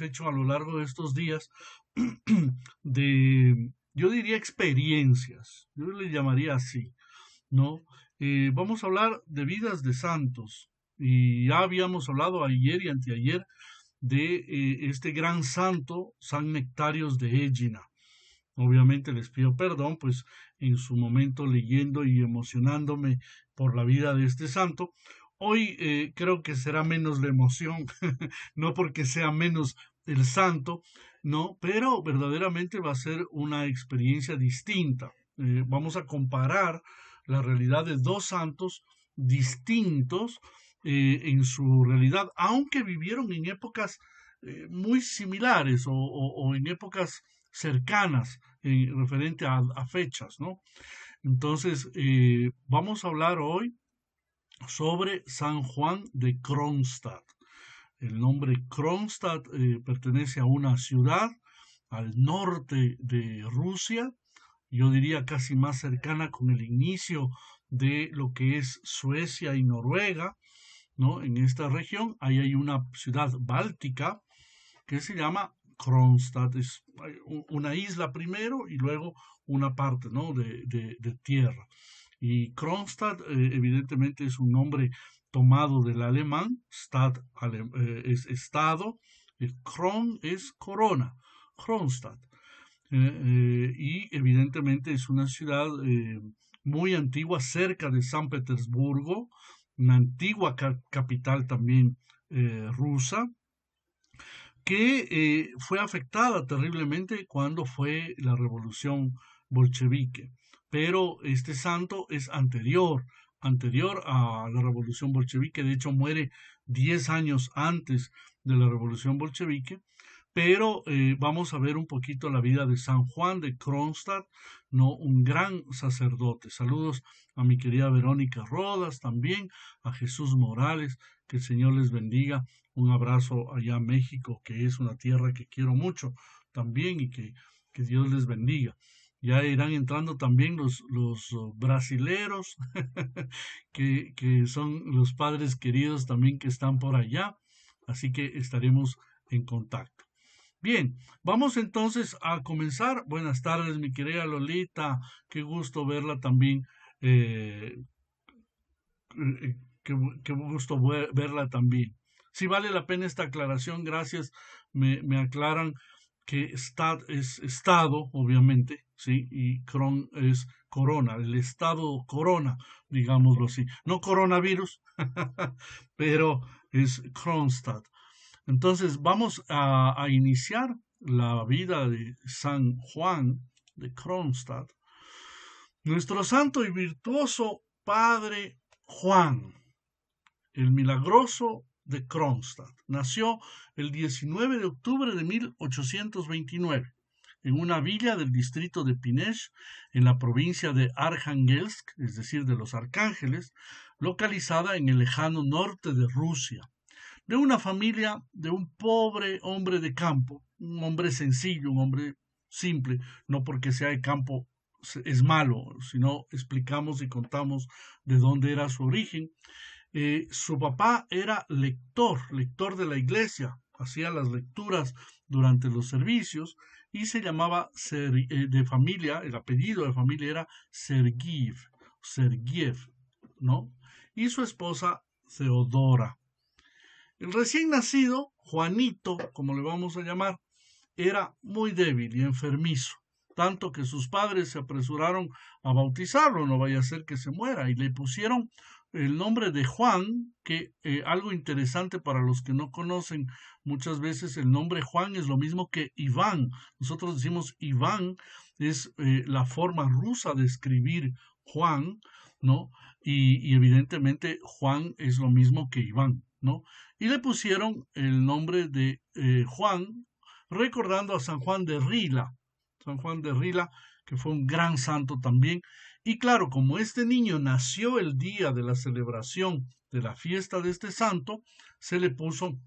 hecho a lo largo de estos días de, yo diría, experiencias, yo le llamaría así, ¿no? Eh, vamos a hablar de vidas de santos y ya habíamos hablado ayer y anteayer de eh, este gran santo, San Nectarios de Égina. Obviamente les pido perdón, pues en su momento leyendo y emocionándome por la vida de este santo, Hoy eh, creo que será menos la emoción, no porque sea menos el santo, ¿no? Pero verdaderamente va a ser una experiencia distinta. Eh, vamos a comparar la realidad de dos santos distintos eh, en su realidad, aunque vivieron en épocas eh, muy similares o, en épocas cercanas referente a, fechas, ¿no? Entonces, vamos a hablar hoy sobre San Juan de Kronstadt. El nombre Kronstadt eh, pertenece a una ciudad al norte de Rusia, yo diría casi más cercana con el inicio de lo que es Suecia y Noruega, ¿no? En esta región, ahí hay una ciudad báltica que se llama Kronstadt, es una isla primero y luego una parte, ¿no? de, tierra. Y Kronstadt, eh, evidentemente, es un nombre tomado del alemán, Stadt, eh, es Estado, Kron es corona, Kronstadt. Eh, eh, y evidentemente es una ciudad muy antigua, cerca de San Petersburgo, una antigua capital también rusa, que fue afectada terriblemente cuando fue la revolución bolchevique. Pero este santo es anterior anterior a la revolución bolchevique, de hecho muere 10 años antes de la revolución bolchevique, pero eh, vamos a ver un poquito la vida de San Juan de Kronstadt, ¿no? un gran sacerdote. Saludos a mi querida Verónica Rodas también, a Jesús Morales, que el Señor les bendiga. Un abrazo allá a México, que es una tierra que quiero mucho también y que, que Dios les bendiga ya irán entrando también los, los oh, brasileros, que, que, son los padres queridos también que están por allá, así que estaremos en contacto. Bien, vamos entonces a comenzar. Buenas tardes, mi querida Lolita, qué gusto verla también. Eh, eh, qué, gusto verla también. Sí vale la pena esta aclaración, gracias, me, me aclaran que está, es Estado, obviamente, ¿sí? y Cron es corona, el Estado corona, digámoslo así. No coronavirus, pero es Kronstadt. Entonces vamos a, a, iniciar la vida de San Juan de Kronstadt. Nuestro santo y virtuoso Padre Juan, el milagroso de Kronstadt. Nació el 19 de octubre de 1829 en una villa del distrito de Pinesh, en la provincia de Arkhangelsk, es decir, de los Arcángeles, localizada en el lejano norte de Rusia, de una familia de un pobre hombre de campo, un hombre sencillo, un hombre simple, no porque sea de campo es malo, sino explicamos y contamos de dónde era su origen, eh, su papá era lector, lector de la iglesia, hacía las lecturas durante los servicios y se llamaba eh, de familia, el apellido de familia era Sergiev, Sergiev, ¿no? Y su esposa Theodora. El recién nacido, Juanito, como le vamos a llamar, era muy débil y enfermizo, tanto que sus padres se apresuraron a bautizarlo, no vaya a ser que se muera, y le pusieron el nombre de Juan, que eh, algo interesante para los que no conocen, muchas veces el nombre Juan es lo mismo que Iván. Nosotros decimos Iván, es eh, la forma rusa de escribir Juan, ¿no? Y, evidentemente Juan es lo mismo que Iván, ¿no? Y le pusieron el nombre de eh, Juan, recordando a San Juan de Rila, San Juan de Rila, que fue un gran santo también, y claro, como este niño nació el día de la celebración de la fiesta de este santo, se le puso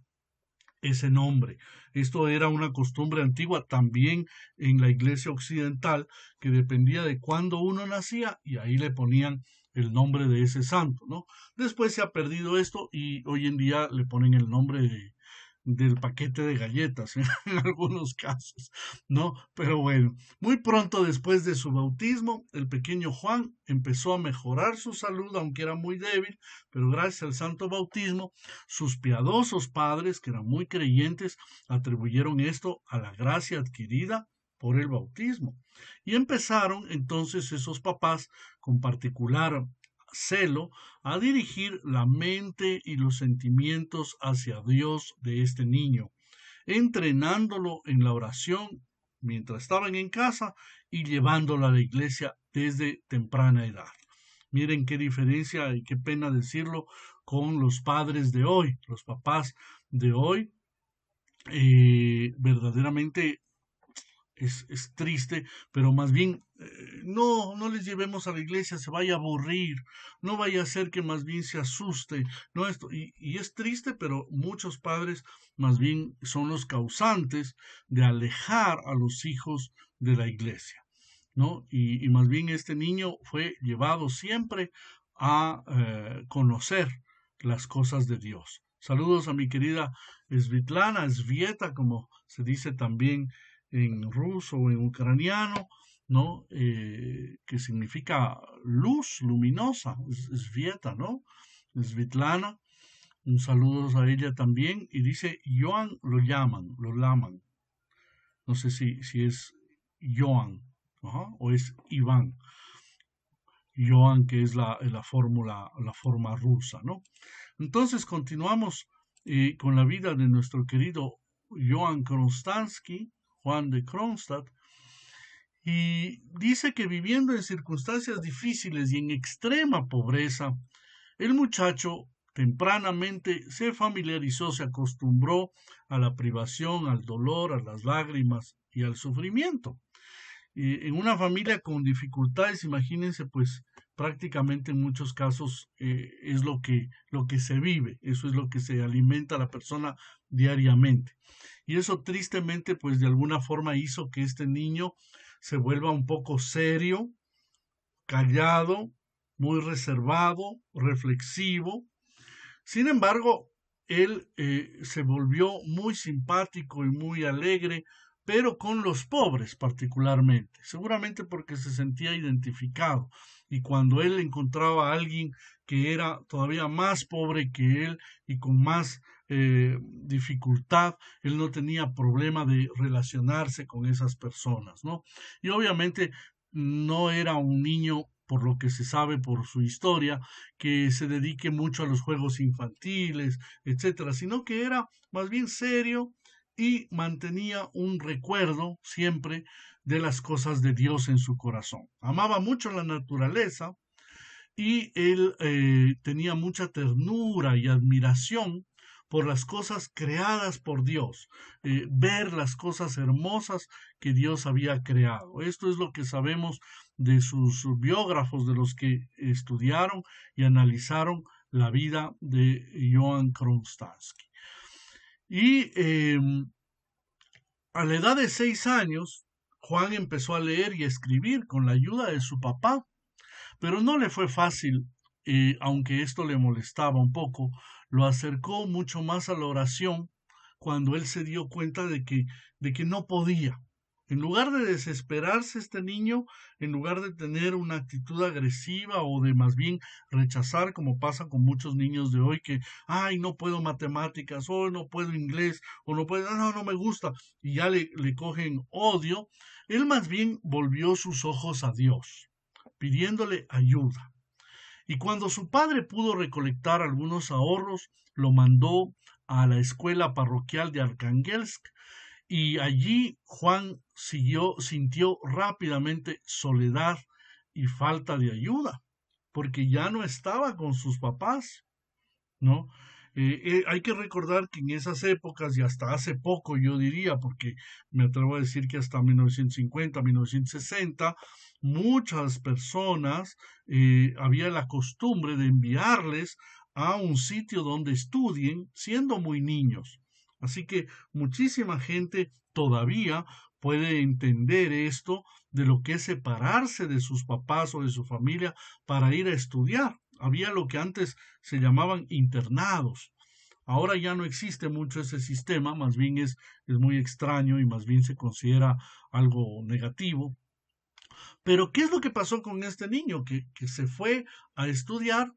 ese nombre. Esto era una costumbre antigua también en la iglesia occidental, que dependía de cuándo uno nacía y ahí le ponían el nombre de ese santo, ¿no? Después se ha perdido esto y hoy en día le ponen el nombre de del paquete de galletas en algunos casos, ¿no? Pero bueno, muy pronto después de su bautismo, el pequeño Juan empezó a mejorar su salud, aunque era muy débil, pero gracias al santo bautismo, sus piadosos padres, que eran muy creyentes, atribuyeron esto a la gracia adquirida por el bautismo. Y empezaron entonces esos papás con particular celo a dirigir la mente y los sentimientos hacia Dios de este niño, entrenándolo en la oración mientras estaban en casa y llevándolo a la iglesia desde temprana edad. Miren qué diferencia y qué pena decirlo con los padres de hoy, los papás de hoy, eh, verdaderamente es, es triste, pero más bien, eh, no, no les llevemos a la iglesia, se vaya a aburrir, no vaya a ser que más bien se asuste, no esto, y, y es triste, pero muchos padres más bien son los causantes de alejar a los hijos de la iglesia. ¿No? Y, más bien este niño fue llevado siempre a eh, conocer las cosas de Dios. Saludos a mi querida Svitlana, Svieta, como se dice también en ruso o en ucraniano, ¿no? Eh, que significa luz luminosa, Svieta, ¿no? Svetlana, un saludo a ella también, y dice, Joan lo llaman, lo laman. No sé si, si es Joan o es Iván. Joan, que es la, fórmula, la forma rusa, ¿no? Entonces continuamos eh, con la vida de nuestro querido Joan Konstansky, Juan de Kronstadt, y dice que viviendo en circunstancias difíciles y en extrema pobreza, el muchacho tempranamente se familiarizó, se acostumbró a la privación, al dolor, a las lágrimas y al sufrimiento. en una familia con dificultades, imagínense, pues prácticamente en muchos casos eh, es lo que, lo que se vive, eso es lo que se alimenta a la persona diariamente y eso tristemente pues de alguna forma hizo que este niño se vuelva un poco serio, callado, muy reservado, reflexivo. Sin embargo, él eh, se volvió muy simpático y muy alegre, pero con los pobres particularmente, seguramente porque se sentía identificado y cuando él encontraba a alguien que era todavía más pobre que él y con más eh, dificultad, él no tenía problema de relacionarse con esas personas, ¿no? Y obviamente no era un niño por lo que se sabe por su historia, que se dedique mucho a los juegos infantiles, etcétera, sino que era más bien serio y mantenía un recuerdo siempre de las cosas de Dios en su corazón. Amaba mucho la naturaleza y él eh, tenía mucha ternura y admiración por las cosas creadas por Dios, eh, ver las cosas hermosas que Dios había creado. Esto es lo que sabemos de sus biógrafos, de los que estudiaron y analizaron la vida de Joan Kronstansky. Y em, a la edad de seis años, Juan empezó a leer y a escribir con la ayuda de su papá, pero no le fue fácil, eh, aunque esto le molestaba un poco, lo acercó mucho más a la oración cuando él se dio cuenta de que, de que no podía. En lugar de desesperarse este niño, en lugar de tener una actitud agresiva o de más bien rechazar, como pasa con muchos niños de hoy, que, ay, no puedo matemáticas, o no puedo inglés, o no puedo, no, no me gusta, y ya le, le cogen odio, él más bien volvió sus ojos a Dios, pidiéndole ayuda y cuando su padre pudo recolectar algunos ahorros, lo mandó a la escuela parroquial de Arkhangelsk y allí Juan siguió, sintió rápidamente soledad y falta de ayuda, porque ya no estaba con sus papás, ¿no? Eh, eh, hay que recordar que en esas épocas y hasta hace poco, yo diría, porque me atrevo a decir que hasta 1950, 1960, muchas personas eh, había la costumbre de enviarles a un sitio donde estudien siendo muy niños. Así que muchísima gente todavía puede entender esto de lo que es separarse de sus papás o de su familia para ir a estudiar. Había lo que antes se llamaban internados. Ahora ya no existe mucho ese sistema, más bien es, es muy extraño y más bien se considera algo negativo. Pero, ¿qué es lo que pasó con este niño? que se fue a estudiar,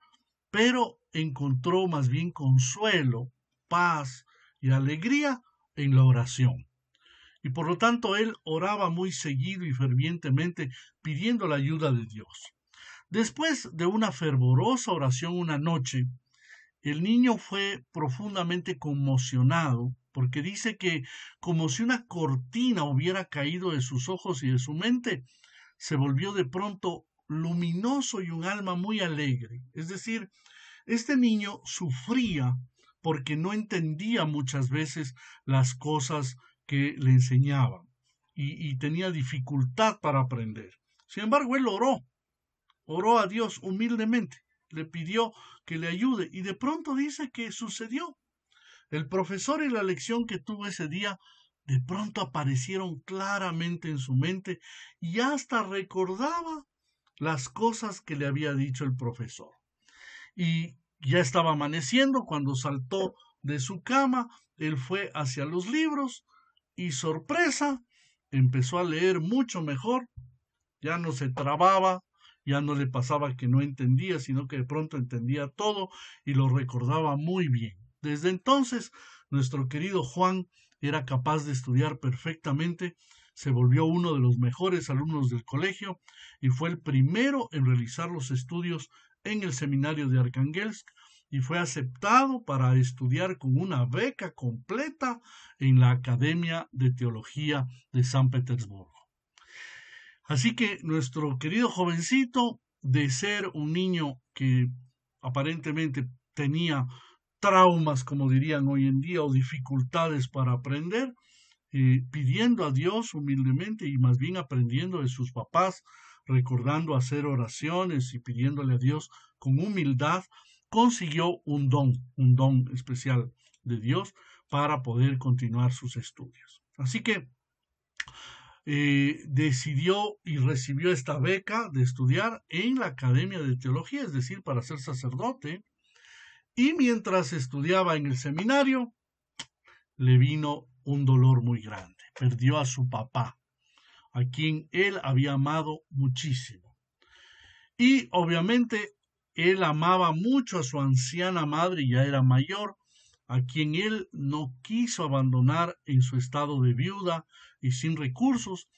pero encontró más bien consuelo, paz y alegría en la oración. Y por lo tanto él oraba muy seguido y fervientemente pidiendo la ayuda de Dios. Después de una fervorosa oración una noche, el niño fue profundamente conmocionado porque dice que como si una cortina hubiera caído de sus ojos y de su mente, se volvió de pronto luminoso y un alma muy alegre. Es decir, este niño sufría porque no entendía muchas veces las cosas que le enseñaban y, tenía dificultad para aprender. Sin embargo, él oró oró a Dios humildemente, le pidió que le ayude y de pronto dice que sucedió. El profesor y la lección que tuvo ese día de pronto aparecieron claramente en su mente y hasta recordaba las cosas que le había dicho el profesor. Y ya estaba amaneciendo cuando saltó de su cama, él fue hacia los libros y sorpresa, empezó a leer mucho mejor, ya no se trababa, ya no le pasaba que no entendía, sino que de pronto entendía todo y lo recordaba muy bien. Desde entonces, nuestro querido Juan era capaz de estudiar perfectamente, se volvió uno de los mejores alumnos del colegio y fue el primero en realizar los estudios en el seminario de Arkhangelsk y fue aceptado para estudiar con una beca completa en la Academia de Teología de San Petersburgo. Así que nuestro querido jovencito, de ser un niño que aparentemente tenía traumas, como dirían hoy en día, o dificultades para aprender, eh, pidiendo a Dios humildemente y más bien aprendiendo de sus papás, recordando hacer oraciones y pidiéndole a Dios con humildad, consiguió un don, un don especial de Dios para poder continuar sus estudios. Así que eh, decidió y recibió esta beca de estudiar en la Academia de Teología, es decir, para ser sacerdote. Y mientras estudiaba en el seminario, le vino un dolor muy grande. Perdió a su papá, a quien él había amado muchísimo. Y obviamente él amaba mucho a su anciana madre, ya era mayor, a quien él no quiso abandonar en su estado de viuda y sin recursos,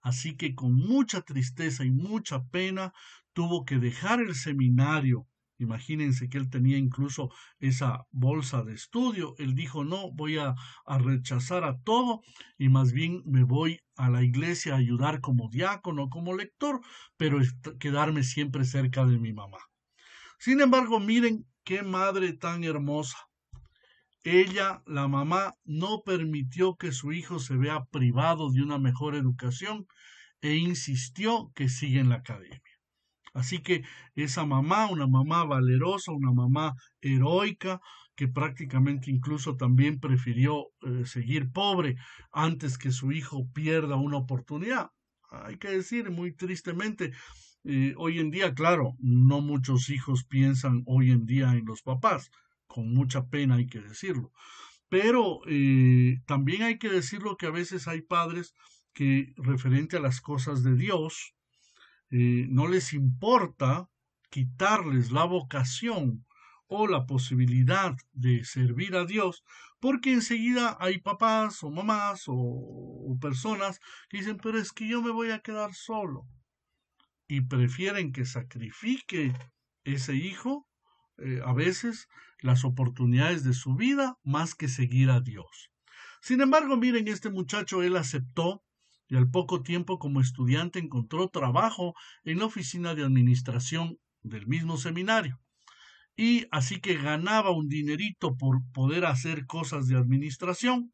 así que con mucha tristeza y mucha pena tuvo que dejar el seminario. Imagínense que él tenía incluso esa bolsa de estudio. Él dijo, no, voy a, rechazar a todo y más bien me voy a la iglesia a ayudar como diácono, como lector, pero quedarme siempre cerca de mi mamá. Sin embargo, miren qué madre tan hermosa ella, la mamá, no permitió que su hijo se vea privado de una mejor educación e insistió que siga en la academia. Así que esa mamá, una mamá valerosa, una mamá heroica, que prácticamente incluso también prefirió eh, seguir pobre antes que su hijo pierda una oportunidad. Hay que decir muy tristemente, eh, hoy en día, claro, no muchos hijos piensan hoy en día en los papás, con mucha pena hay que decirlo. Pero eh, también hay que decirlo que a veces hay padres que referente a las cosas de Dios, eh, no les importa quitarles la vocación o la posibilidad de servir a Dios, porque enseguida hay papás o mamás o, personas que dicen, pero es que yo me voy a quedar solo. Y prefieren que sacrifique ese hijo eh, a veces las oportunidades de su vida más que seguir a Dios. Sin embargo, miren, este muchacho él aceptó y al poco tiempo como estudiante encontró trabajo en la oficina de administración del mismo seminario. Y así que ganaba un dinerito por poder hacer cosas de administración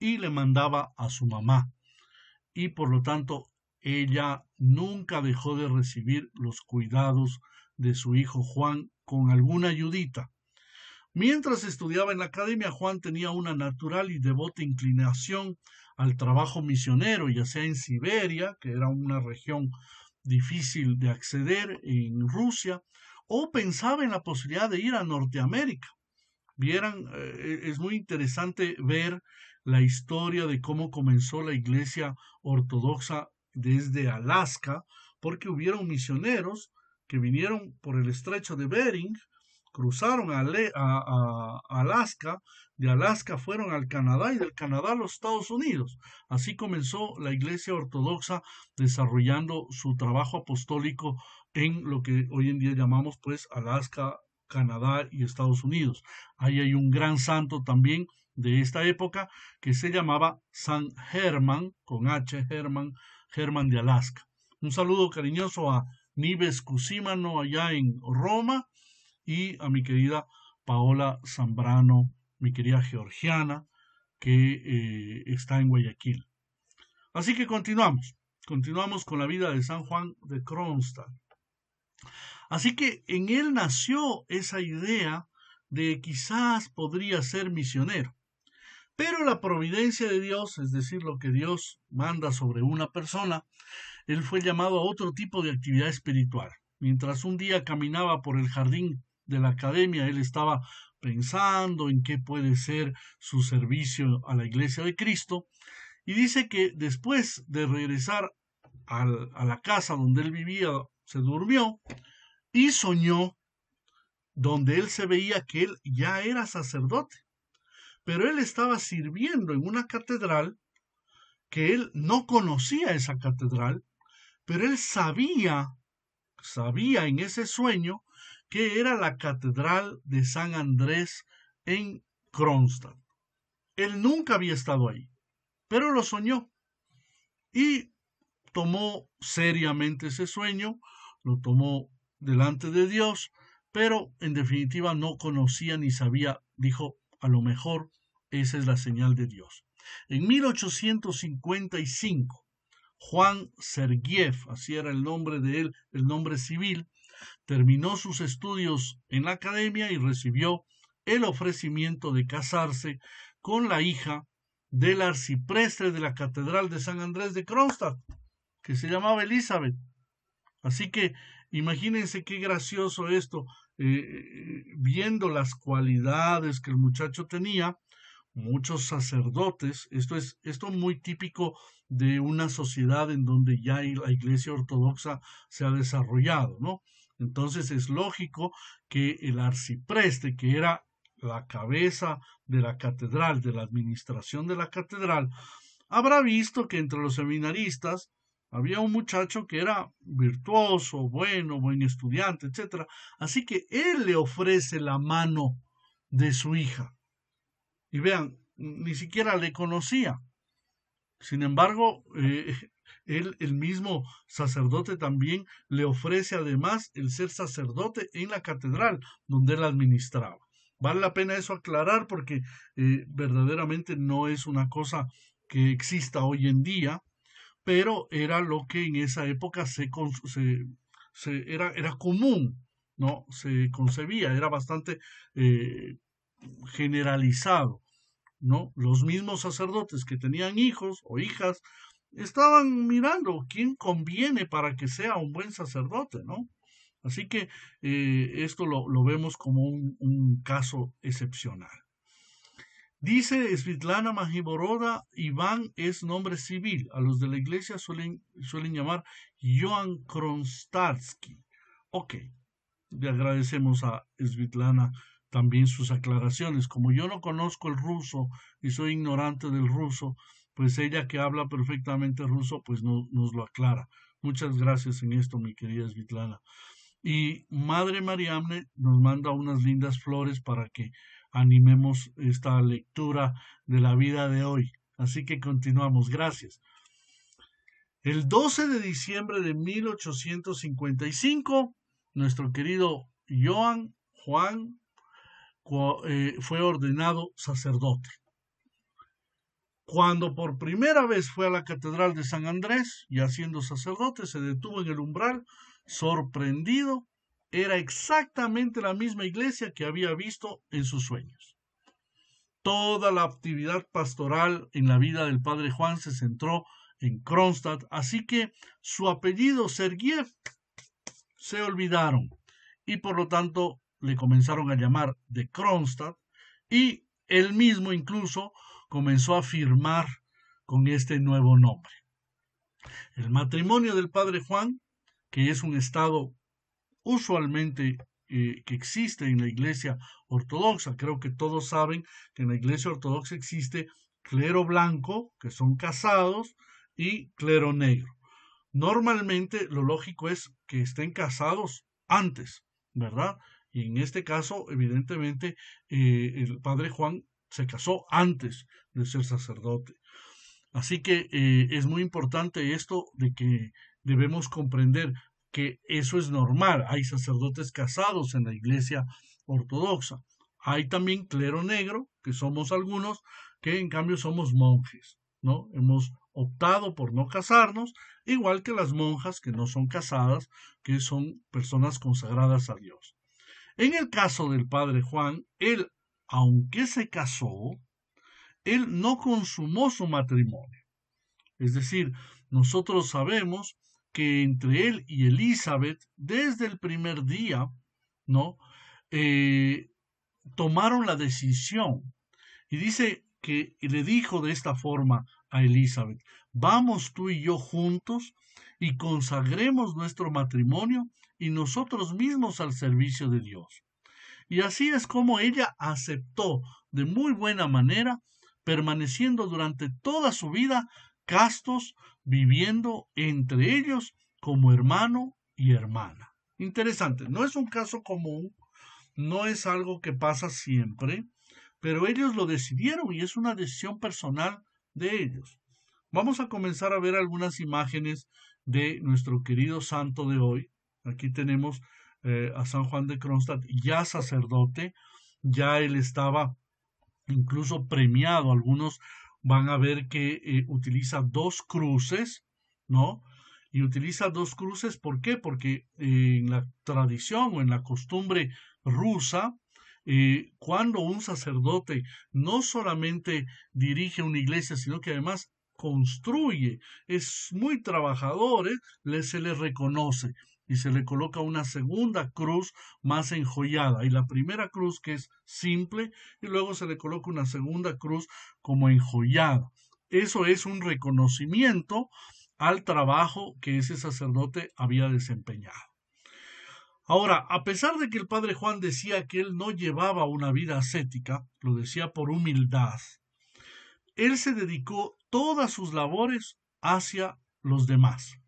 y le mandaba a su mamá. Y por lo tanto, ella nunca dejó de recibir los cuidados de su hijo Juan con alguna ayudita. Mientras estudiaba en la academia, Juan tenía una natural y devota inclinación al trabajo misionero, ya sea en Siberia, que era una región difícil de acceder en Rusia, o pensaba en la posibilidad de ir a Norteamérica. Vieran, eh, es muy interesante ver la historia de cómo comenzó la iglesia ortodoxa desde Alaska, porque hubieron misioneros vinieron por el estrecho de Bering, cruzaron a, Alaska, de Alaska fueron al Canadá y del Canadá a los Estados Unidos. Así comenzó la Iglesia Ortodoxa desarrollando su trabajo apostólico en lo que hoy en día llamamos pues Alaska, Canadá y Estados Unidos. Ahí hay un gran santo también de esta época que se llamaba San Germán, con H German, Germán de Alaska. Un saludo cariñoso a Nives Cusímano allá en Roma y a mi querida Paola Zambrano, mi querida georgiana, que eh, está en Guayaquil. Así que continuamos, continuamos con la vida de San Juan de Kronstadt. Así que en él nació esa idea de quizás podría ser misionero. Pero la providencia de Dios, es decir, lo que Dios manda sobre una persona, él fue llamado a otro tipo de actividad espiritual. Mientras un día caminaba por el jardín de la academia, él estaba pensando en qué puede ser su servicio a la iglesia de Cristo, y dice que después de regresar a la casa donde él vivía, se durmió y soñó donde él se veía que él ya era sacerdote, pero él estaba sirviendo en una catedral que él no conocía esa catedral, pero él sabía, sabía en ese sueño que era la catedral de San Andrés en Kronstadt. Él nunca había estado ahí, pero lo soñó y tomó seriamente ese sueño, lo tomó delante de Dios, pero en definitiva no conocía ni sabía, dijo, a lo mejor esa es la señal de Dios. En 1855, Juan Sergiev, así era el nombre de él, el nombre civil, terminó sus estudios en la academia y recibió el ofrecimiento de casarse con la hija del arcipreste de la Catedral de San Andrés de Kronstadt, que se llamaba Elizabeth. Así que imagínense qué gracioso esto, eh, viendo las cualidades que el muchacho tenía, muchos sacerdotes, esto es esto muy típico de una sociedad en donde ya la Iglesia Ortodoxa se ha desarrollado, ¿no? Entonces es lógico que el arcipreste, que era la cabeza de la catedral, de la administración de la catedral, habrá visto que entre los seminaristas había un muchacho que era virtuoso, bueno, buen estudiante, etc. Así que él le ofrece la mano de su hija. Y vean, ni siquiera le conocía. Sin embargo, eh, él, el mismo sacerdote también le ofrece además el ser sacerdote en la catedral donde él administraba. Vale la pena eso aclarar porque eh, verdaderamente no es una cosa que exista hoy en día, pero era lo que en esa época se, era, era común, ¿no? Se concebía, era bastante eh, generalizado. Los mismos sacerdotes que tenían hijos o hijas estaban mirando quién conviene para que sea un buen sacerdote, ¿no? Así que eh, esto lo, vemos como un, caso excepcional. Dice Svitlana Majiboroda, Iván es nombre civil. A los de la iglesia suelen, suelen llamar Joan Kronstadsky. Ok, le agradecemos a Svitlana también sus aclaraciones. Como yo no conozco el ruso y soy ignorante del ruso, pues ella que habla perfectamente ruso, pues no, nos lo aclara. Muchas gracias en esto, mi querida Svitlana. Y Madre Mariamne nos manda unas lindas flores para que animemos esta lectura de la vida de hoy. Así que continuamos. Gracias. El 12 de diciembre de 1855, nuestro querido Joan Juan eh, fue ordenado sacerdote. Cuando por primera vez fue a la Catedral de San Andrés, y haciendo sacerdote, se detuvo en el umbral, sorprendido, era exactamente la misma iglesia que había visto en sus sueños. Toda la actividad pastoral en la vida del padre Juan se centró en Kronstadt, así que su apellido Sergiev se olvidaron y por lo tanto le comenzaron a llamar de Kronstadt y él mismo incluso comenzó a firmar con este nuevo nombre. El matrimonio del padre Juan, que es un estado usualmente eh, que existe en la iglesia ortodoxa, creo que todos saben que en la iglesia ortodoxa existe clero blanco, que son casados, y clero negro. Normalmente lo lógico es que estén casados antes, ¿verdad? Y en este caso, evidentemente, eh, el padre Juan se casó antes de ser sacerdote. Así que eh, es muy importante esto de que debemos comprender que eso es normal. Hay sacerdotes casados en la iglesia ortodoxa. Hay también clero negro, que somos algunos, que en cambio somos monjes, ¿no? Hemos optado por no casarnos, igual que las monjas que no son casadas, que son personas consagradas a Dios. En el caso del padre Juan, él, aunque se casó, él no consumó su matrimonio. Es decir, nosotros sabemos que entre él y Elizabeth, desde el primer día, ¿no? Eh, tomaron la decisión. Y dice que y le dijo de esta forma a Elizabeth, vamos tú y yo juntos y consagremos nuestro matrimonio y nosotros mismos al servicio de Dios. Y así es como ella aceptó de muy buena manera, permaneciendo durante toda su vida castos, viviendo entre ellos como hermano y hermana. Interesante, no es un caso común, no es algo que pasa siempre, pero ellos lo decidieron y es una decisión personal de ellos. Vamos a comenzar a ver algunas imágenes de nuestro querido santo de hoy, Aquí tenemos eh, a San Juan de Kronstadt ya sacerdote, ya él estaba incluso premiado. Algunos van a ver que eh, utiliza dos cruces, ¿no? Y utiliza dos cruces, ¿por qué? Porque eh, en la tradición o en la costumbre rusa, cuando un sacerdote no solamente dirige una iglesia, sino que además construye, es muy trabajador, se le reconoce y se le coloca una segunda cruz más enjollada. Y la primera cruz que es simple y luego se le coloca una segunda cruz como enjollada. Eso es un reconocimiento al trabajo que ese sacerdote había desempeñado. Ahora, a pesar de que el padre Juan decía que él no llevaba una vida ascética, lo decía por humildad, él se dedicó todas sus labores hacia los demás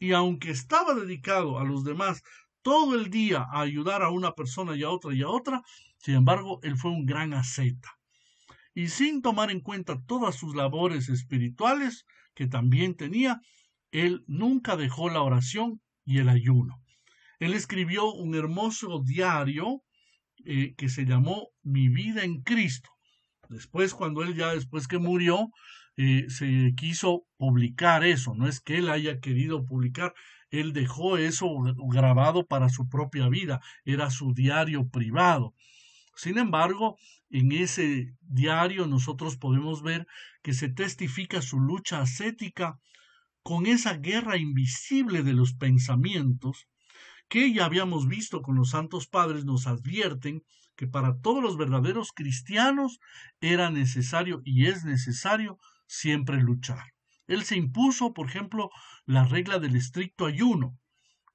y aunque estaba dedicado a los demás todo el día a ayudar a una persona y a otra y a otra, sin embargo, él fue un gran asceta. Y sin tomar en cuenta todas sus labores espirituales que también tenía, él nunca dejó la oración y el ayuno. Él escribió un hermoso diario eh, que se llamó Mi vida en Cristo. Después, cuando él ya después que murió, eh, se quiso publicar eso, no es que él haya querido publicar, él dejó eso grabado para su propia vida, era su diario privado. Sin embargo, en ese diario nosotros podemos ver que se testifica su lucha ascética con esa guerra invisible de los pensamientos que ya habíamos visto con los santos padres nos advierten que para todos los verdaderos cristianos era necesario y es necesario siempre luchar. Él se impuso, por ejemplo, la regla del estricto ayuno.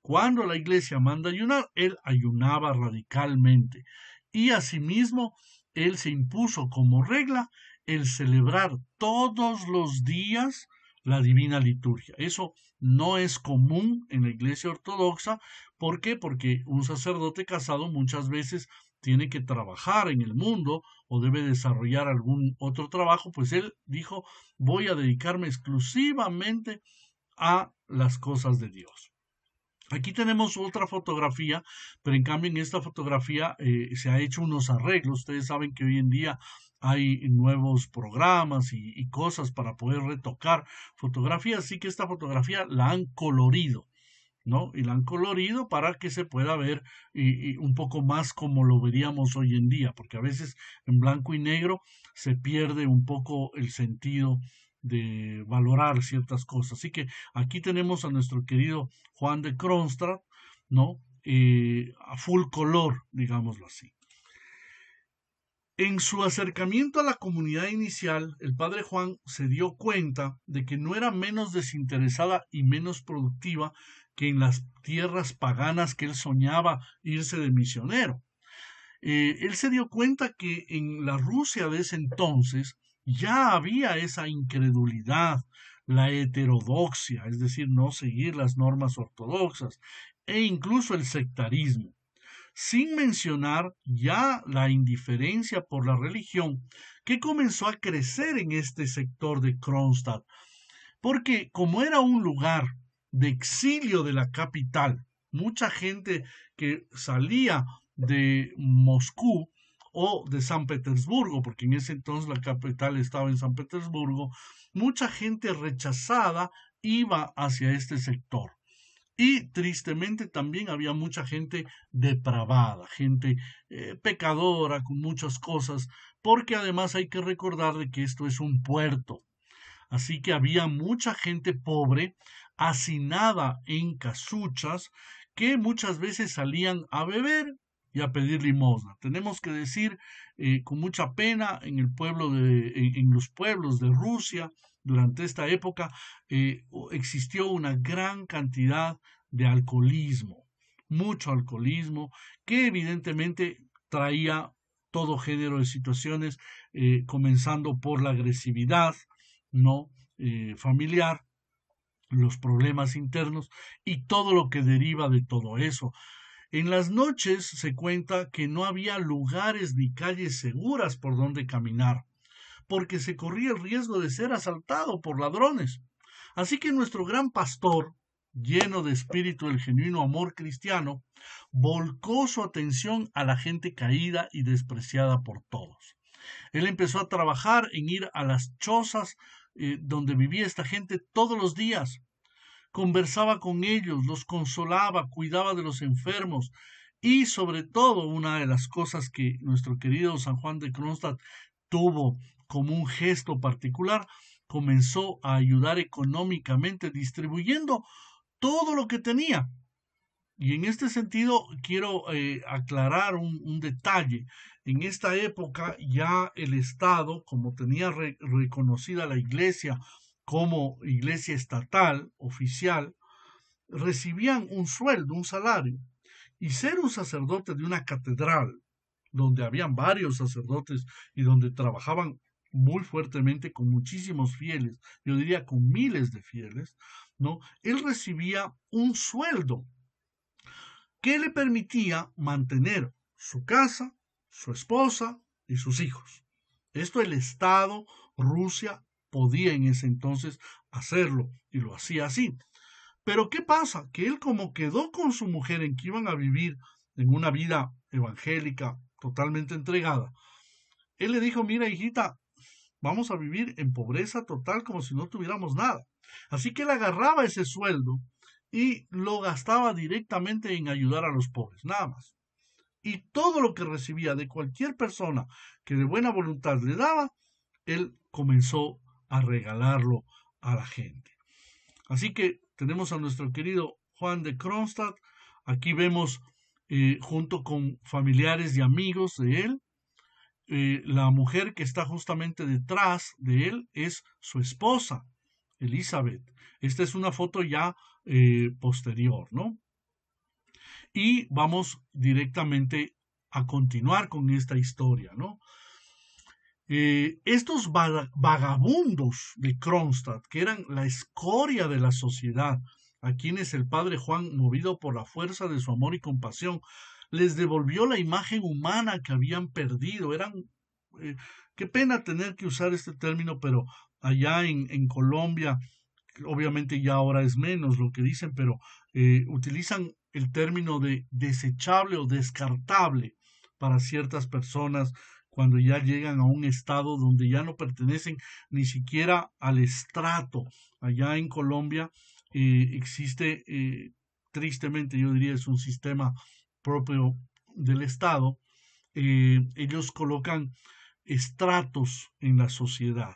Cuando la iglesia manda ayunar, él ayunaba radicalmente. Y asimismo, él se impuso como regla el celebrar todos los días la divina liturgia. Eso no es común en la iglesia ortodoxa. ¿Por qué? Porque un sacerdote casado muchas veces tiene que trabajar en el mundo o debe desarrollar algún otro trabajo, pues él dijo, voy a dedicarme exclusivamente a las cosas de Dios. Aquí tenemos otra fotografía, pero en cambio en esta fotografía eh, se ha hecho unos arreglos. Ustedes saben que hoy en día hay nuevos programas y cosas para poder retocar fotografías, así que esta fotografía la han colorido. Y la han colorido para que se pueda ver y, un poco más como lo veríamos hoy en día, porque a veces en blanco y negro se pierde un poco el sentido de valorar ciertas cosas. Así que aquí tenemos a nuestro querido Juan de Kronstadt, ¿no? Eh, a full color, digámoslo así. En su acercamiento a la comunidad inicial, el padre Juan se dio cuenta de que no era menos desinteresada y menos productiva que en las tierras paganas que él soñaba irse de misionero. Eh, él se dio cuenta que en la Rusia de ese entonces ya había esa incredulidad, la heterodoxia, es decir, no seguir las normas ortodoxas, e incluso el sectarismo, sin mencionar ya la indiferencia por la religión que comenzó a crecer en este sector de Kronstadt, porque como era un lugar de exilio de la capital. Mucha gente que salía de Moscú o de San Petersburgo, porque en ese entonces la capital estaba en San Petersburgo, mucha gente rechazada iba hacia este sector. Y tristemente también había mucha gente depravada, gente eh, pecadora con muchas cosas, porque además hay que recordar de que esto es un puerto. Así que había mucha gente pobre, hacinada en casuchas que muchas veces salían a beber y a pedir limosna. Tenemos que decir eh, con mucha pena en el pueblo de, en, los pueblos de Rusia durante esta época eh, existió una gran cantidad de alcoholismo, mucho alcoholismo, que evidentemente traía todo género de situaciones, eh, comenzando por la agresividad no familiar, los problemas internos y todo lo que deriva de todo eso. En las noches se cuenta que no había lugares ni calles seguras por donde caminar, porque se corría el riesgo de ser asaltado por ladrones. Así que nuestro gran pastor, lleno de espíritu del genuino amor cristiano, volcó su atención a la gente caída y despreciada por todos. Él empezó a trabajar en ir a las chozas eh, donde vivía esta gente todos los días. Conversaba con ellos, los consolaba, cuidaba de los enfermos y sobre todo una de las cosas que nuestro querido San Juan de Kronstadt tuvo como un gesto particular, comenzó a ayudar económicamente distribuyendo todo lo que tenía y en este sentido quiero eh, aclarar un, detalle. En esta época ya el Estado, como tenía reconocida la Iglesia como Iglesia estatal oficial, recibían un sueldo, un salario. Y ser un sacerdote de una catedral, donde habían varios sacerdotes y donde trabajaban muy fuertemente con muchísimos fieles, yo diría con miles de fieles, ¿no? Él recibía un sueldo que le permitía mantener su casa, su esposa y sus hijos. Esto el Estado, Rusia, podía en ese entonces hacerlo y lo hacía así. Pero ¿qué pasa? Que él como quedó con su mujer en que iban a vivir en una vida evangélica totalmente entregada, él le dijo, mira hijita, vamos a vivir en pobreza total como si no tuviéramos nada. Así que él agarraba ese sueldo y lo gastaba directamente en ayudar a los pobres, nada más. Y todo lo que recibía de cualquier persona que de buena voluntad le daba, él comenzó a regalarlo a la gente. Así que tenemos a nuestro querido Juan de Kronstadt, aquí vemos eh, junto con familiares y amigos de él, eh, la mujer que está justamente detrás de él es su esposa, Elizabeth. Esta es una foto ya eh, posterior, ¿no? Y vamos directamente a continuar con esta historia, ¿no? Eh, estos vagabundos de Kronstadt, que eran la escoria de la sociedad, a quienes el padre Juan, movido por la fuerza de su amor y compasión, les devolvió la imagen humana que habían perdido. Eran, eh, qué pena tener que usar este término, pero allá en, Colombia, obviamente ya ahora es menos lo que dicen, pero eh, utilizan el término de desechable o descartable para ciertas personas cuando ya llegan a un estado donde ya no pertenecen ni siquiera al estrato. Allá en Colombia eh, existe, eh, tristemente yo diría, es un sistema propio del Estado. ellos colocan estratos en la sociedad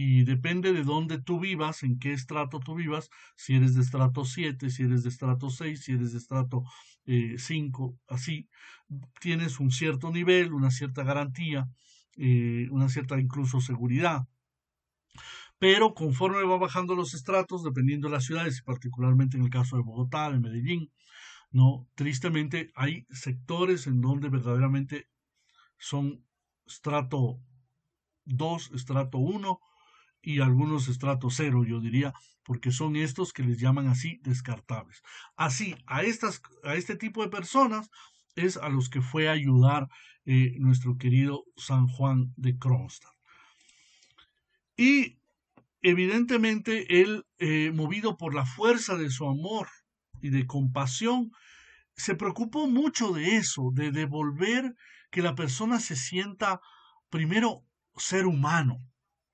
y depende de dónde tú vivas, en qué estrato tú vivas, si eres de estrato 7, si eres de estrato 6, si eres de estrato 5, eh, así, tienes un cierto nivel, una cierta garantía, eh, una cierta incluso seguridad. Pero conforme va bajando los estratos, dependiendo de las ciudades, y particularmente en el caso de Bogotá, de Medellín, no, tristemente hay sectores en donde verdaderamente son estrato 2, estrato 1, y algunos estratos cero, yo diría, porque son estos que les llaman así descartables. Así, a, estas, a este tipo de personas es a los que fue a ayudar eh, nuestro querido San Juan de Kronstadt. Y evidentemente él, eh, movido por la fuerza de su amor y de compasión, se preocupó mucho de eso, de devolver que la persona se sienta primero ser humano,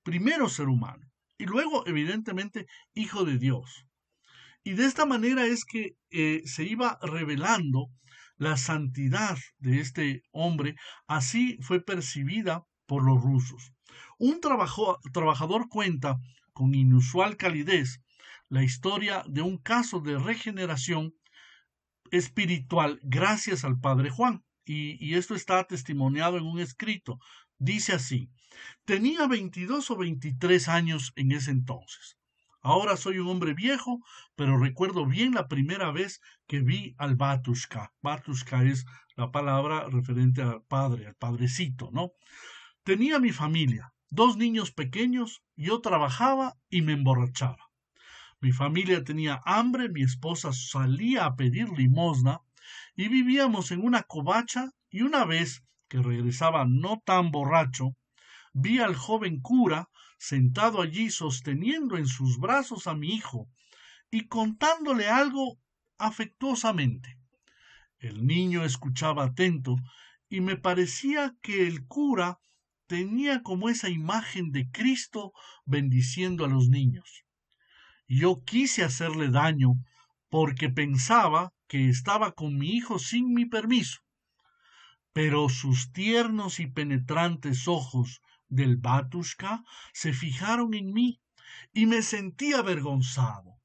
primero ser humano y luego, evidentemente, hijo de Dios. Y de esta manera es que eh, se iba revelando la santidad de este hombre, así fue percibida por los rusos. Un trabajador cuenta con inusual calidez la historia de un caso de regeneración espiritual gracias al Padre Juan. y, esto está testimoniado en un escrito Dice así, tenía 22 o 23 años en ese entonces. Ahora soy un hombre viejo, pero recuerdo bien la primera vez que vi al Batushka. Batushka es la palabra referente al padre, al padrecito, ¿no? Tenía mi familia, dos niños pequeños, yo trabajaba y me emborrachaba. Mi familia tenía hambre, mi esposa salía a pedir limosna y vivíamos en una covacha y una vez regresaba no tan borracho, vi al joven cura sentado allí sosteniendo en sus brazos a mi hijo y contándole algo afectuosamente. El niño escuchaba atento y me parecía que el cura tenía como esa imagen de Cristo bendiciendo a los niños. Yo quise hacerle daño porque pensaba que estaba con mi hijo sin mi permiso, pero sus tiernos y penetrantes ojos del Batushka se fijaron en mí y me sentí avergonzado.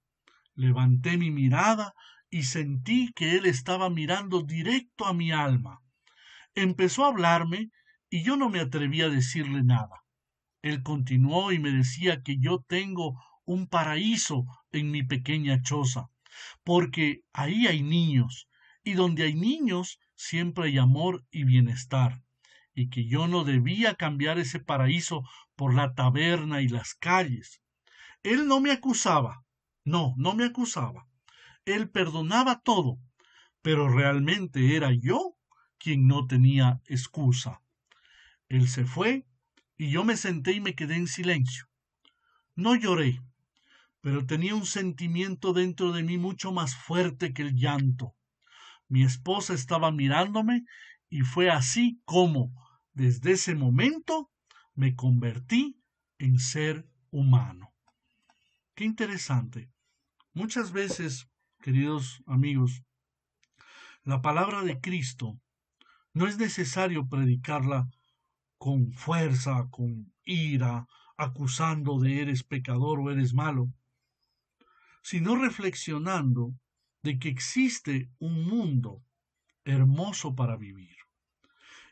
Levanté mi mirada y sentí que él estaba mirando directo a mi alma. Empezó a hablarme y yo no me atreví a decirle nada. Él continuó y me decía que yo tengo un paraíso en mi pequeña choza, porque ahí hay niños, y donde hay niños siempre hay amor y bienestar, y que yo no debía cambiar ese paraíso por la taberna y las calles. Él no me acusaba, no, no me acusaba. Él perdonaba todo, pero realmente era yo quien no tenía excusa. Él se fue y yo me senté y me quedé en silencio. No lloré, pero tenía un sentimiento dentro de mí mucho más fuerte que el llanto. Mi esposa estaba mirándome y fue así como, desde ese momento, me convertí en ser humano. Qué interesante. Muchas veces, queridos amigos, la palabra de Cristo no es necesario predicarla con fuerza, con ira, acusando de eres pecador o eres malo, sino reflexionando de que existe un mundo hermoso para vivir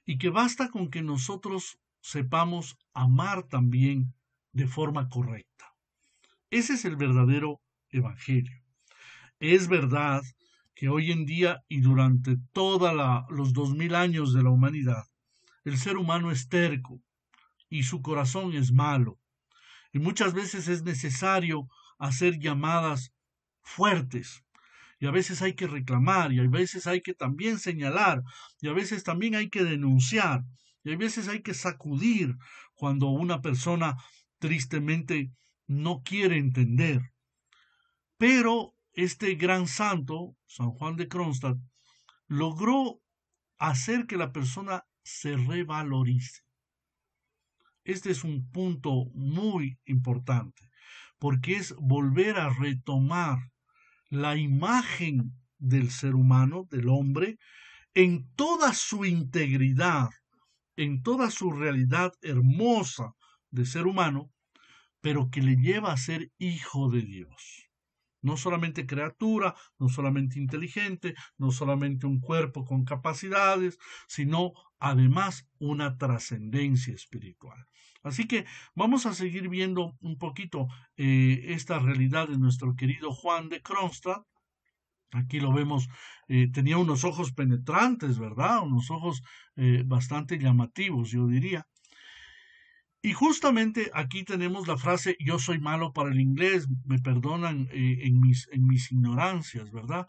y que basta con que nosotros sepamos amar también de forma correcta. Ese es el verdadero Evangelio. Es verdad que hoy en día y durante todos los dos mil años de la humanidad, el ser humano es terco y su corazón es malo. Y muchas veces es necesario hacer llamadas fuertes y a veces hay que reclamar, y a veces hay que también señalar, y a veces también hay que denunciar, y a veces hay que sacudir cuando una persona tristemente no quiere entender. Pero este gran santo, San Juan de Kronstadt, logró hacer que la persona se revalorice. Este es un punto muy importante, porque es volver a retomar la imagen del ser humano, del hombre, en toda su integridad, en toda su realidad hermosa de ser humano, pero que le lleva a ser hijo de Dios. No solamente criatura, no solamente inteligente, no solamente un cuerpo con capacidades, sino además una trascendencia espiritual. Así que vamos a seguir viendo un poquito eh, esta realidad de nuestro querido Juan de Kronstadt. Aquí lo vemos, eh, tenía unos ojos penetrantes, ¿verdad? Unos ojos eh, bastante llamativos, yo diría. Y justamente aquí tenemos la frase, yo soy malo para el inglés, me perdonan en, mis, ignorancias, ¿verdad?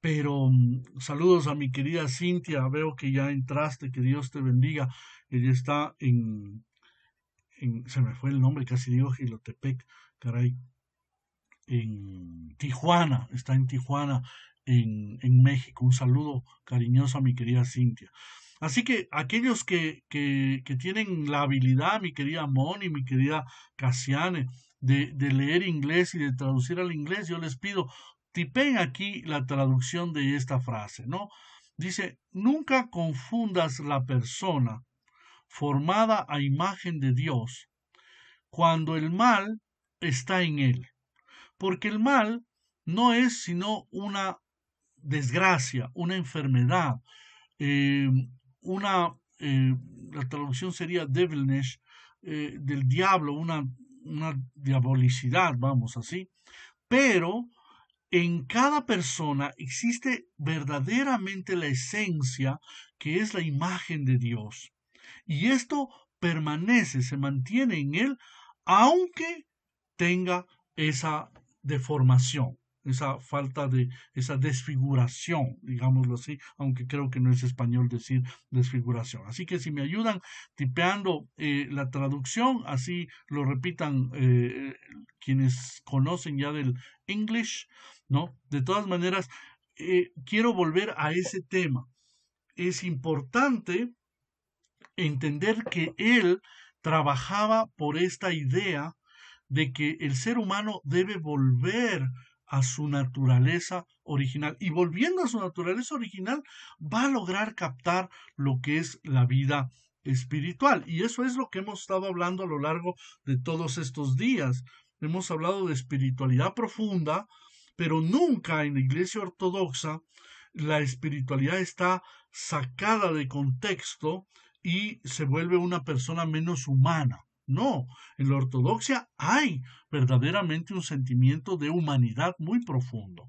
Pero mm, saludos a mi querida Cintia, veo que ya entraste, que Dios te bendiga. Ella está en, se me fue el nombre, casi digo Gilotepec, caray, en Tijuana, está en Tijuana, en, México. Un saludo cariñoso a mi querida Cintia. Así que aquellos que, que, tienen la habilidad, mi querida Moni, mi querida Casiane, de, de leer inglés y de traducir al inglés, yo les pido, tipen aquí la traducción de esta frase, ¿no? Dice, nunca confundas la persona formada a imagen de Dios, cuando el mal está en él. Porque el mal no es sino una desgracia, una enfermedad, em, una, em, la traducción sería devilness, eh, del diablo, una diabolicidad, vamos así. Pero en cada persona existe verdaderamente la esencia que es la imagen de Dios. Y esto permanece, se mantiene en él, aunque tenga esa deformación, esa falta de, esa desfiguración, digámoslo así, aunque creo que no es español decir desfiguración. Así que si me ayudan tipeando eh, la traducción, así lo repitan eh, quienes conocen ya del English, ¿no? De todas maneras, eh, quiero volver a ese tema. Es importante entender que él trabajaba por esta idea de que el ser humano debe volver a su naturaleza original. Y volviendo a su naturaleza original, va a lograr captar lo que es la vida espiritual. Y eso es lo que hemos estado hablando a lo largo de todos estos días. Hemos hablado de espiritualidad profunda, pero nunca en la Iglesia Ortodoxa la espiritualidad está sacada de contexto y se vuelve una persona menos humana. No, en la ortodoxia hay verdaderamente un sentimiento de humanidad muy profundo.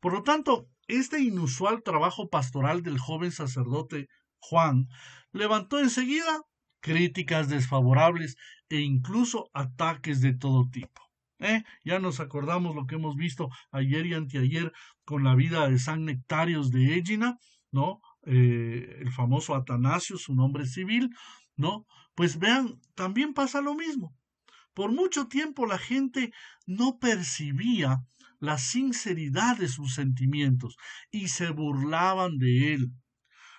Por lo tanto, este inusual trabajo pastoral del joven sacerdote Juan levantó enseguida críticas desfavorables e incluso ataques de todo tipo. ¿Eh? Ya nos acordamos lo que hemos visto ayer y anteayer con la vida de San Nectarios de Égina, ¿no? Eh, el famoso Atanasio, su nombre civil, ¿no? Pues vean, también pasa lo mismo. Por mucho tiempo la gente no percibía la sinceridad de sus sentimientos y se burlaban de él,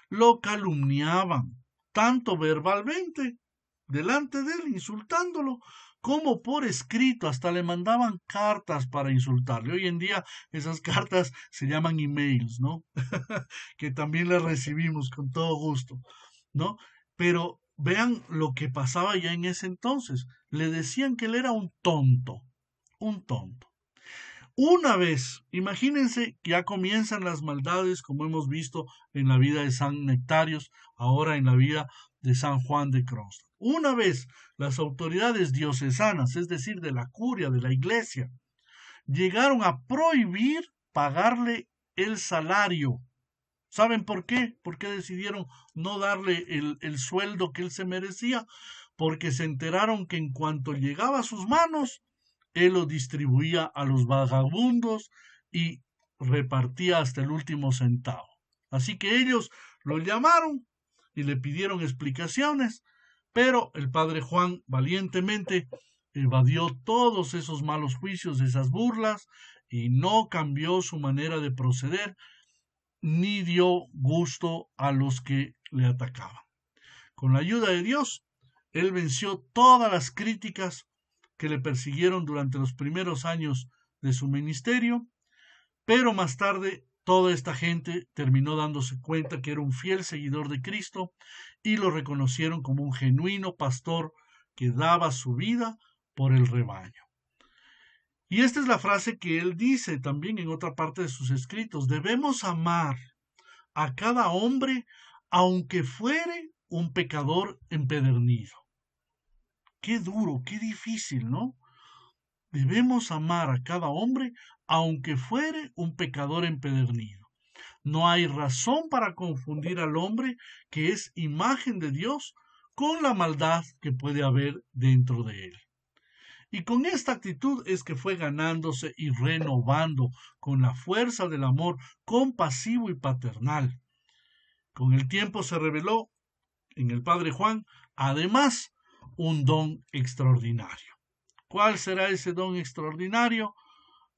lo calumniaban, tanto verbalmente, delante de él, insultándolo, como por escrito, hasta le mandaban cartas para insultarle. Hoy en día esas cartas se llaman emails, ¿no? que también las recibimos con todo gusto, ¿no? Pero vean lo que pasaba ya en ese entonces. Le decían que él era un tonto, un tonto. Una vez, imagínense, ya comienzan las maldades como hemos visto en la vida de San Nectarios, ahora en la vida de San Juan de Cross. Una vez las autoridades diocesanas, es decir, de la curia, de la iglesia, llegaron a prohibir pagarle el salario. ¿Saben por qué? ¿Por qué decidieron no darle el, el sueldo que él se merecía? Porque se enteraron que en cuanto llegaba a sus manos, él lo distribuía a los vagabundos y repartía hasta el último centavo. Así que ellos lo llamaron y le pidieron explicaciones pero el padre Juan valientemente evadió todos esos malos juicios, esas burlas, y no cambió su manera de proceder, ni dio gusto a los que le atacaban. Con la ayuda de Dios, él venció todas las críticas que le persiguieron durante los primeros años de su ministerio, pero más tarde Toda esta gente terminó dándose cuenta que era un fiel seguidor de Cristo y lo reconocieron como un genuino pastor que daba su vida por el rebaño. Y esta es la frase que él dice también en otra parte de sus escritos. Debemos amar a cada hombre aunque fuere un pecador empedernido. Qué duro, qué difícil, ¿no? Debemos amar a cada hombre aunque fuere un pecador empedernido. No hay razón para confundir al hombre que es imagen de Dios con la maldad que puede haber dentro de él. Y con esta actitud es que fue ganándose y renovando con la fuerza del amor compasivo y paternal. Con el tiempo se reveló en el Padre Juan, además, un don extraordinario. ¿Cuál será ese don extraordinario?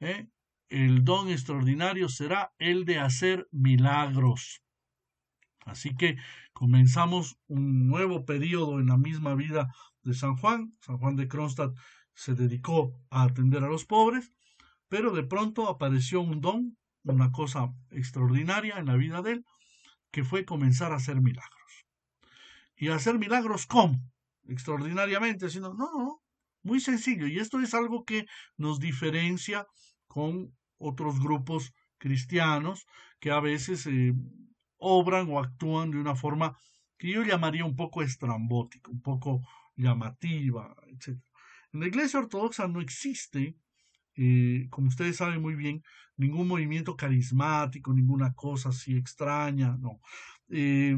¿Eh? el don extraordinario será el de hacer milagros. Así que comenzamos un nuevo periodo en la misma vida de San Juan. San Juan de Kronstadt se dedicó a atender a los pobres, pero de pronto apareció un don, una cosa extraordinaria en la vida de él, que fue comenzar a hacer milagros. ¿Y hacer milagros cómo? Extraordinariamente, sino, no, no, muy sencillo. Y esto es algo que nos diferencia con otros grupos cristianos que a veces eh, obran o actúan de una forma que yo llamaría un poco estrambótica, un poco llamativa, etc. En la Iglesia Ortodoxa no existe, eh, como ustedes saben muy bien, ningún movimiento carismático, ninguna cosa así extraña, no. Eh,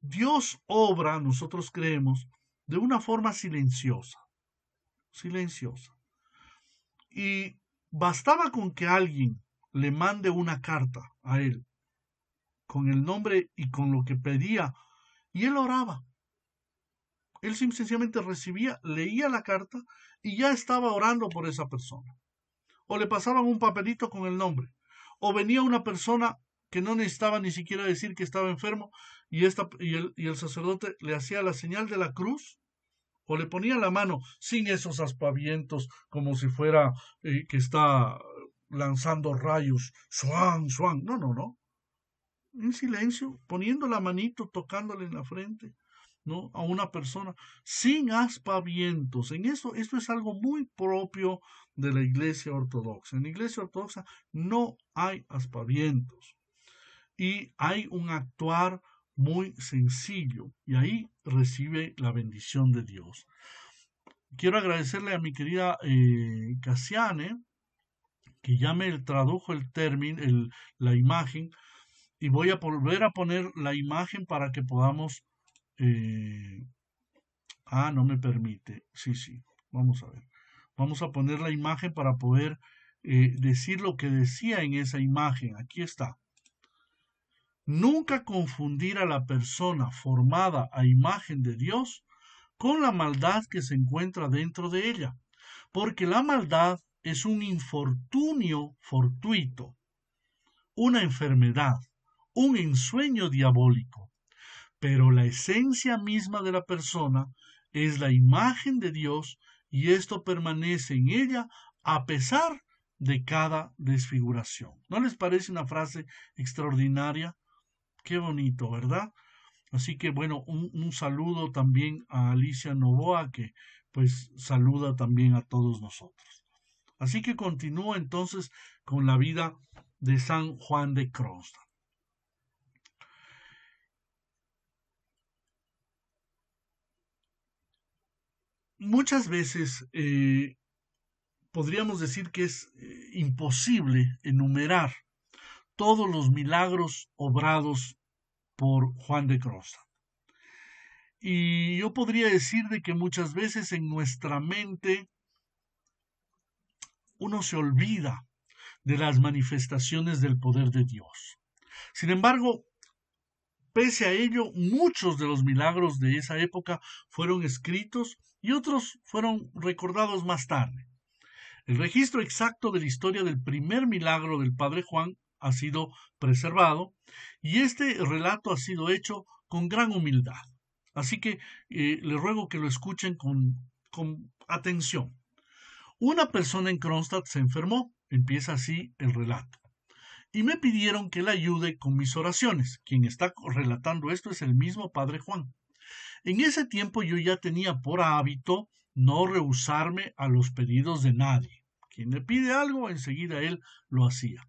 Dios obra, nosotros creemos, de una forma silenciosa, silenciosa. Y Bastaba con que alguien le mande una carta a él con el nombre y con lo que pedía, y él oraba. Él sencillamente recibía, leía la carta y ya estaba orando por esa persona. O le pasaban un papelito con el nombre. O venía una persona que no necesitaba ni siquiera decir que estaba enfermo y, y el sacerdote le hacía la señal de la cruz o le ponía la mano sin esos aspavientos como si fuera eh, que está lanzando rayos, suan, suan, no, no, no, en silencio, poniendo la manito, tocándole en la frente, ¿no? A una persona, sin aspavientos. En eso, esto es algo muy propio de la iglesia ortodoxa. En la iglesia ortodoxa no hay aspavientos. Y hay un actuar muy sencillo y ahí recibe la bendición de Dios. Quiero agradecerle a mi querida eh, Casiane que ya me tradujo el término, la imagen y voy a volver a poner la imagen para que podamos... Eh, ah, no me permite. Sí, sí, vamos a ver. Vamos a poner la imagen para poder eh, decir lo que decía en esa imagen. Aquí está. Nunca confundir a la persona formada a imagen de Dios con la maldad que se encuentra dentro de ella, porque la maldad es un infortunio fortuito, una enfermedad, un ensueño diabólico. Pero la esencia misma de la persona es la imagen de Dios y esto permanece en ella a pesar de cada desfiguración. ¿No les parece una frase extraordinaria? Qué bonito, ¿verdad? Así que bueno, un, saludo también a Alicia Novoa, que pues saluda también a todos nosotros. Así que continúo entonces con la vida de San Juan de Kronstadt. Muchas veces eh, podríamos decir que es eh, imposible enumerar todos los milagros obrados por Juan de Crosta. Y yo podría decir de que muchas veces en nuestra mente uno se olvida de las manifestaciones del poder de Dios. Sin embargo, pese a ello, muchos de los milagros de esa época fueron escritos y otros fueron recordados más tarde. El registro exacto de la historia del primer milagro del Padre Juan ha sido preservado y este relato ha sido hecho con gran humildad. Así que eh, le ruego que lo escuchen con, con atención. Una persona en Kronstadt se enfermó, empieza así el relato, y me pidieron que la ayude con mis oraciones. Quien está relatando esto es el mismo Padre Juan. En ese tiempo yo ya tenía por hábito no rehusarme a los pedidos de nadie. Quien le pide algo, enseguida él lo hacía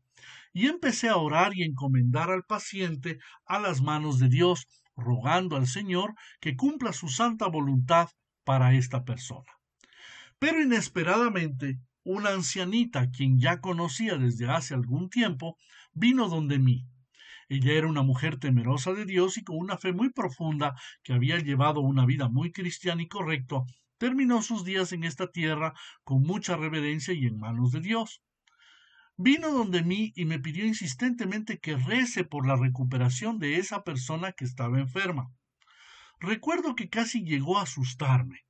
y empecé a orar y encomendar al paciente a las manos de Dios, rogando al Señor que cumpla su santa voluntad para esta persona. Pero inesperadamente, una ancianita, quien ya conocía desde hace algún tiempo, vino donde mí. Ella era una mujer temerosa de Dios y con una fe muy profunda que había llevado una vida muy cristiana y correcta, terminó sus días en esta tierra con mucha reverencia y en manos de Dios vino donde mí y me pidió insistentemente que rece por la recuperación de esa persona que estaba enferma. Recuerdo que casi llegó a asustarme.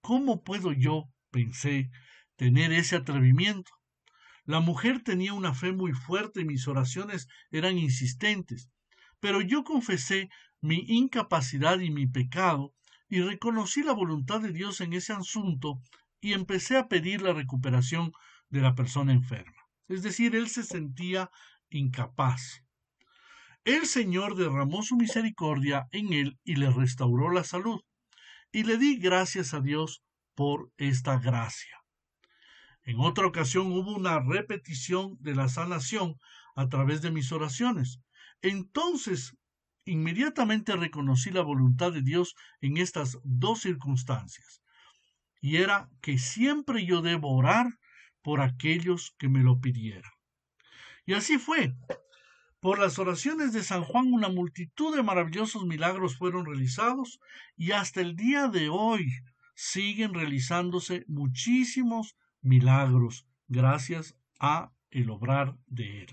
¿Cómo puedo yo, pensé, tener ese atrevimiento? La mujer tenía una fe muy fuerte y mis oraciones eran insistentes, pero yo confesé mi incapacidad y mi pecado y reconocí la voluntad de Dios en ese asunto y empecé a pedir la recuperación de la persona enferma. Es decir, él se sentía incapaz. El Señor derramó su misericordia en él y le restauró la salud. Y le di gracias a Dios por esta gracia. En otra ocasión hubo una repetición de la sanación a través de mis oraciones. Entonces, inmediatamente reconocí la voluntad de Dios en estas dos circunstancias. Y era que siempre yo debo orar por aquellos que me lo pidieran. Y así fue. Por las oraciones de San Juan una multitud de maravillosos milagros fueron realizados y hasta el día de hoy siguen realizándose muchísimos milagros gracias a el obrar de él.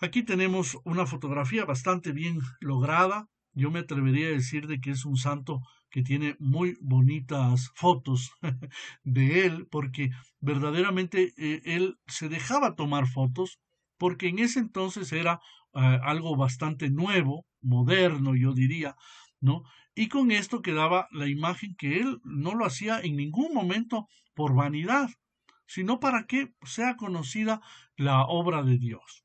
Aquí tenemos una fotografía bastante bien lograda yo me atrevería a decir de que es un santo que tiene muy bonitas fotos de él, porque verdaderamente eh, él se dejaba tomar fotos, porque en ese entonces era eh, algo bastante nuevo, moderno, yo diría, ¿no? Y con esto quedaba la imagen que él no lo hacía en ningún momento por vanidad, sino para que sea conocida la obra de Dios.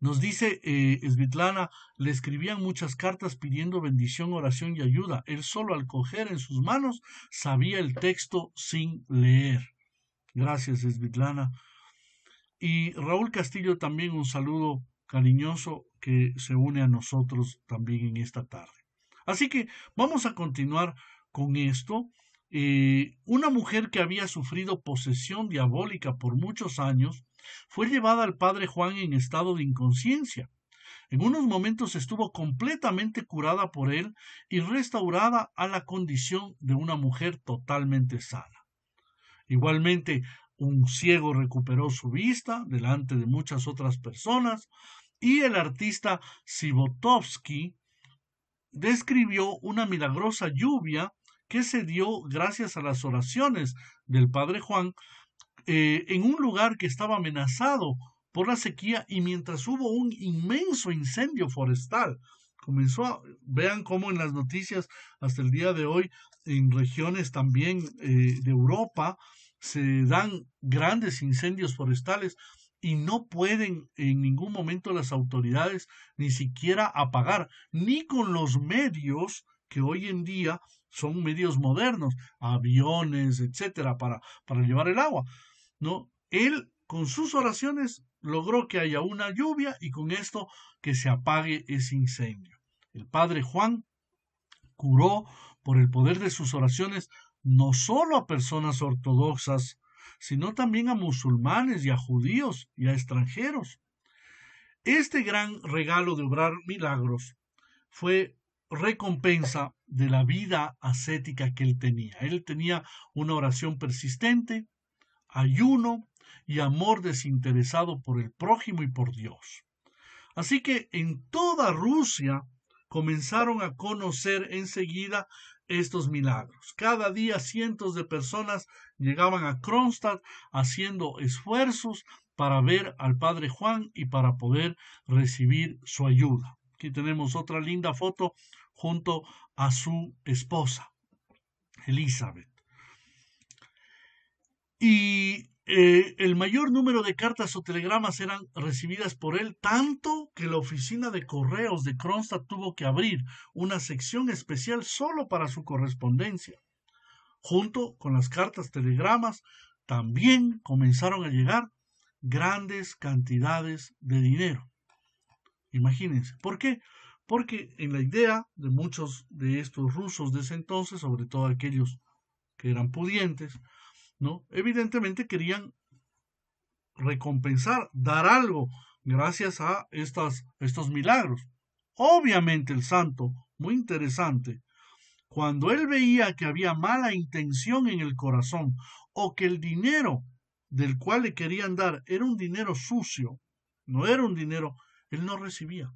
Nos dice eh, Esvitlana: le escribían muchas cartas pidiendo bendición, oración y ayuda. Él solo al coger en sus manos sabía el texto sin leer. Gracias, Svetlana. Y Raúl Castillo también un saludo cariñoso que se une a nosotros también en esta tarde. Así que vamos a continuar con esto una mujer que había sufrido posesión diabólica por muchos años fue llevada al padre Juan en estado de inconsciencia. En unos momentos estuvo completamente curada por él y restaurada a la condición de una mujer totalmente sana. Igualmente, un ciego recuperó su vista delante de muchas otras personas y el artista Sibotovsky describió una milagrosa lluvia que se dio gracias a las oraciones del padre Juan eh, en un lugar que estaba amenazado por la sequía y mientras hubo un inmenso incendio forestal. Comenzó vean cómo en las noticias hasta el día de hoy en regiones también eh, de Europa se dan grandes incendios forestales y no pueden en ningún momento las autoridades ni siquiera apagar, ni con los medios que hoy en día son medios modernos, aviones, etcétera, para, para llevar el agua. ¿no? Él con sus oraciones logró que haya una lluvia y con esto que se apague ese incendio. El padre Juan curó por el poder de sus oraciones no solo a personas ortodoxas, sino también a musulmanes y a judíos y a extranjeros. Este gran regalo de obrar milagros fue recompensa de la vida ascética que él tenía. Él tenía una oración persistente, ayuno y amor desinteresado por el prójimo y por Dios. Así que en toda Rusia comenzaron a conocer enseguida estos milagros. Cada día cientos de personas llegaban a Kronstadt haciendo esfuerzos para ver al Padre Juan y para poder recibir su ayuda. Aquí tenemos otra linda foto junto a su esposa, Elizabeth. Y eh, el mayor número de cartas o telegramas eran recibidas por él, tanto que la oficina de correos de Kronstadt tuvo que abrir una sección especial solo para su correspondencia. Junto con las cartas telegramas, también comenzaron a llegar grandes cantidades de dinero. Imagínense. ¿Por qué? Porque en la idea de muchos de estos rusos de ese entonces, sobre todo aquellos que eran pudientes, ¿no? Evidentemente querían recompensar, dar algo gracias a estas, estos milagros. Obviamente el santo, muy interesante, cuando él veía que había mala intención en el corazón o que el dinero del cual le querían dar era un dinero sucio, no era un dinero él no recibía.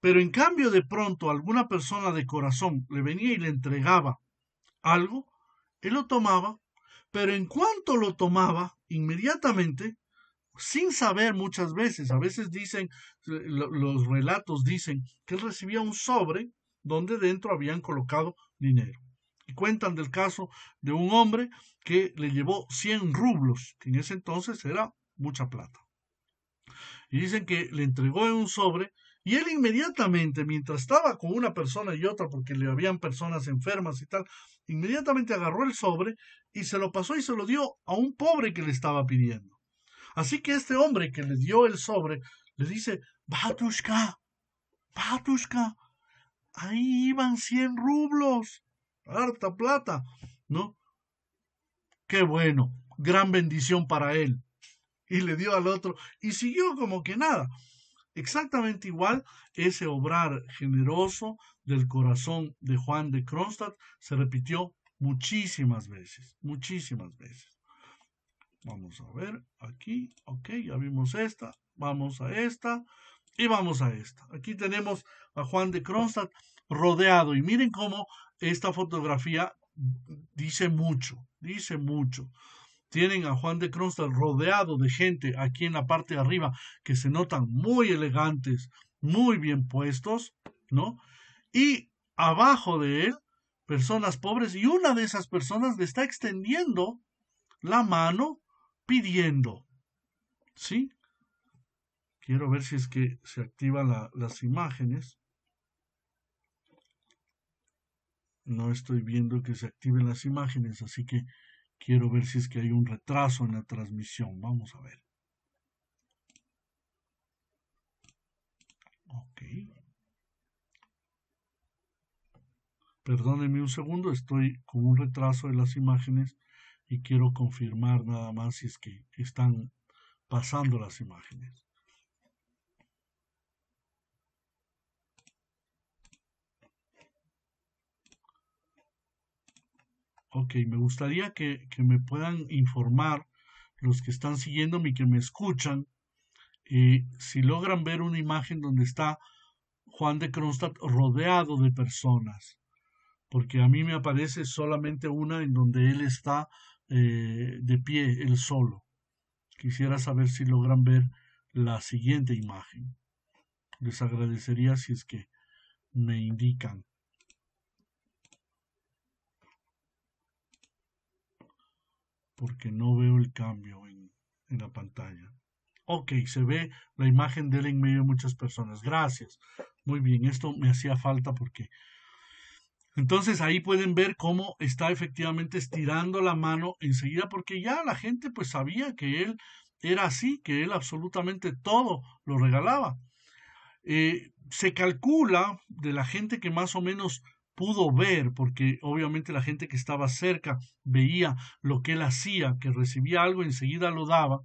Pero en cambio de pronto alguna persona de corazón le venía y le entregaba algo, él lo tomaba, pero en cuanto lo tomaba, inmediatamente, sin saber muchas veces, a veces dicen, los relatos dicen que él recibía un sobre donde dentro habían colocado dinero. Y cuentan del caso de un hombre que le llevó 100 rublos, que en ese entonces era mucha plata y dicen que le entregó un sobre y él inmediatamente, mientras estaba con una persona y otra, porque le habían personas enfermas y tal, inmediatamente agarró el sobre y se lo pasó y se lo dio a un pobre que le estaba pidiendo. Así que este hombre que le dio el sobre le dice, Batushka, Batushka, ahí iban 100 rublos, harta plata, ¿no? Qué bueno, gran bendición para él y le dio al otro y siguió como que nada. Exactamente igual, ese obrar generoso del corazón de Juan de Kronstadt se repitió muchísimas veces, muchísimas veces. Vamos a ver, aquí, ok, ya vimos esta, vamos a esta y vamos a esta. Aquí tenemos a Juan de Kronstadt rodeado y miren cómo esta fotografía dice mucho, dice mucho tienen a Juan de Kronstadt rodeado de gente aquí en la parte de arriba que se notan muy elegantes, muy bien puestos, ¿no? Y abajo de él, personas pobres, y una de esas personas le está extendiendo la mano pidiendo, ¿sí? Quiero ver si es que se activan las imágenes. No estoy viendo que se activen las imágenes, así que Quiero ver si es que hay un retraso en la transmisión. Vamos a ver. Ok. Perdónenme un segundo, estoy con un retraso de las imágenes y quiero confirmar nada más si es que están pasando las imágenes. Ok, me gustaría que, me puedan informar los que están siguiéndome y que me escuchan, y eh, si logran ver una imagen donde está Juan de Kronstadt rodeado de personas, porque a mí me aparece solamente una en donde él está eh, de pie, él solo. Quisiera saber si logran ver la siguiente imagen. Les agradecería si es que me indican. porque no veo el cambio en, la pantalla. Ok, se ve la imagen de él en medio de muchas personas. Gracias. Muy bien, esto me hacía falta porque... Entonces ahí pueden ver cómo está efectivamente estirando la mano enseguida porque ya la gente pues sabía que él era así, que él absolutamente todo lo regalaba. Eh, se calcula de la gente que más o menos pudo ver, porque obviamente la gente que estaba cerca veía lo que él hacía, que recibía algo y enseguida lo daba,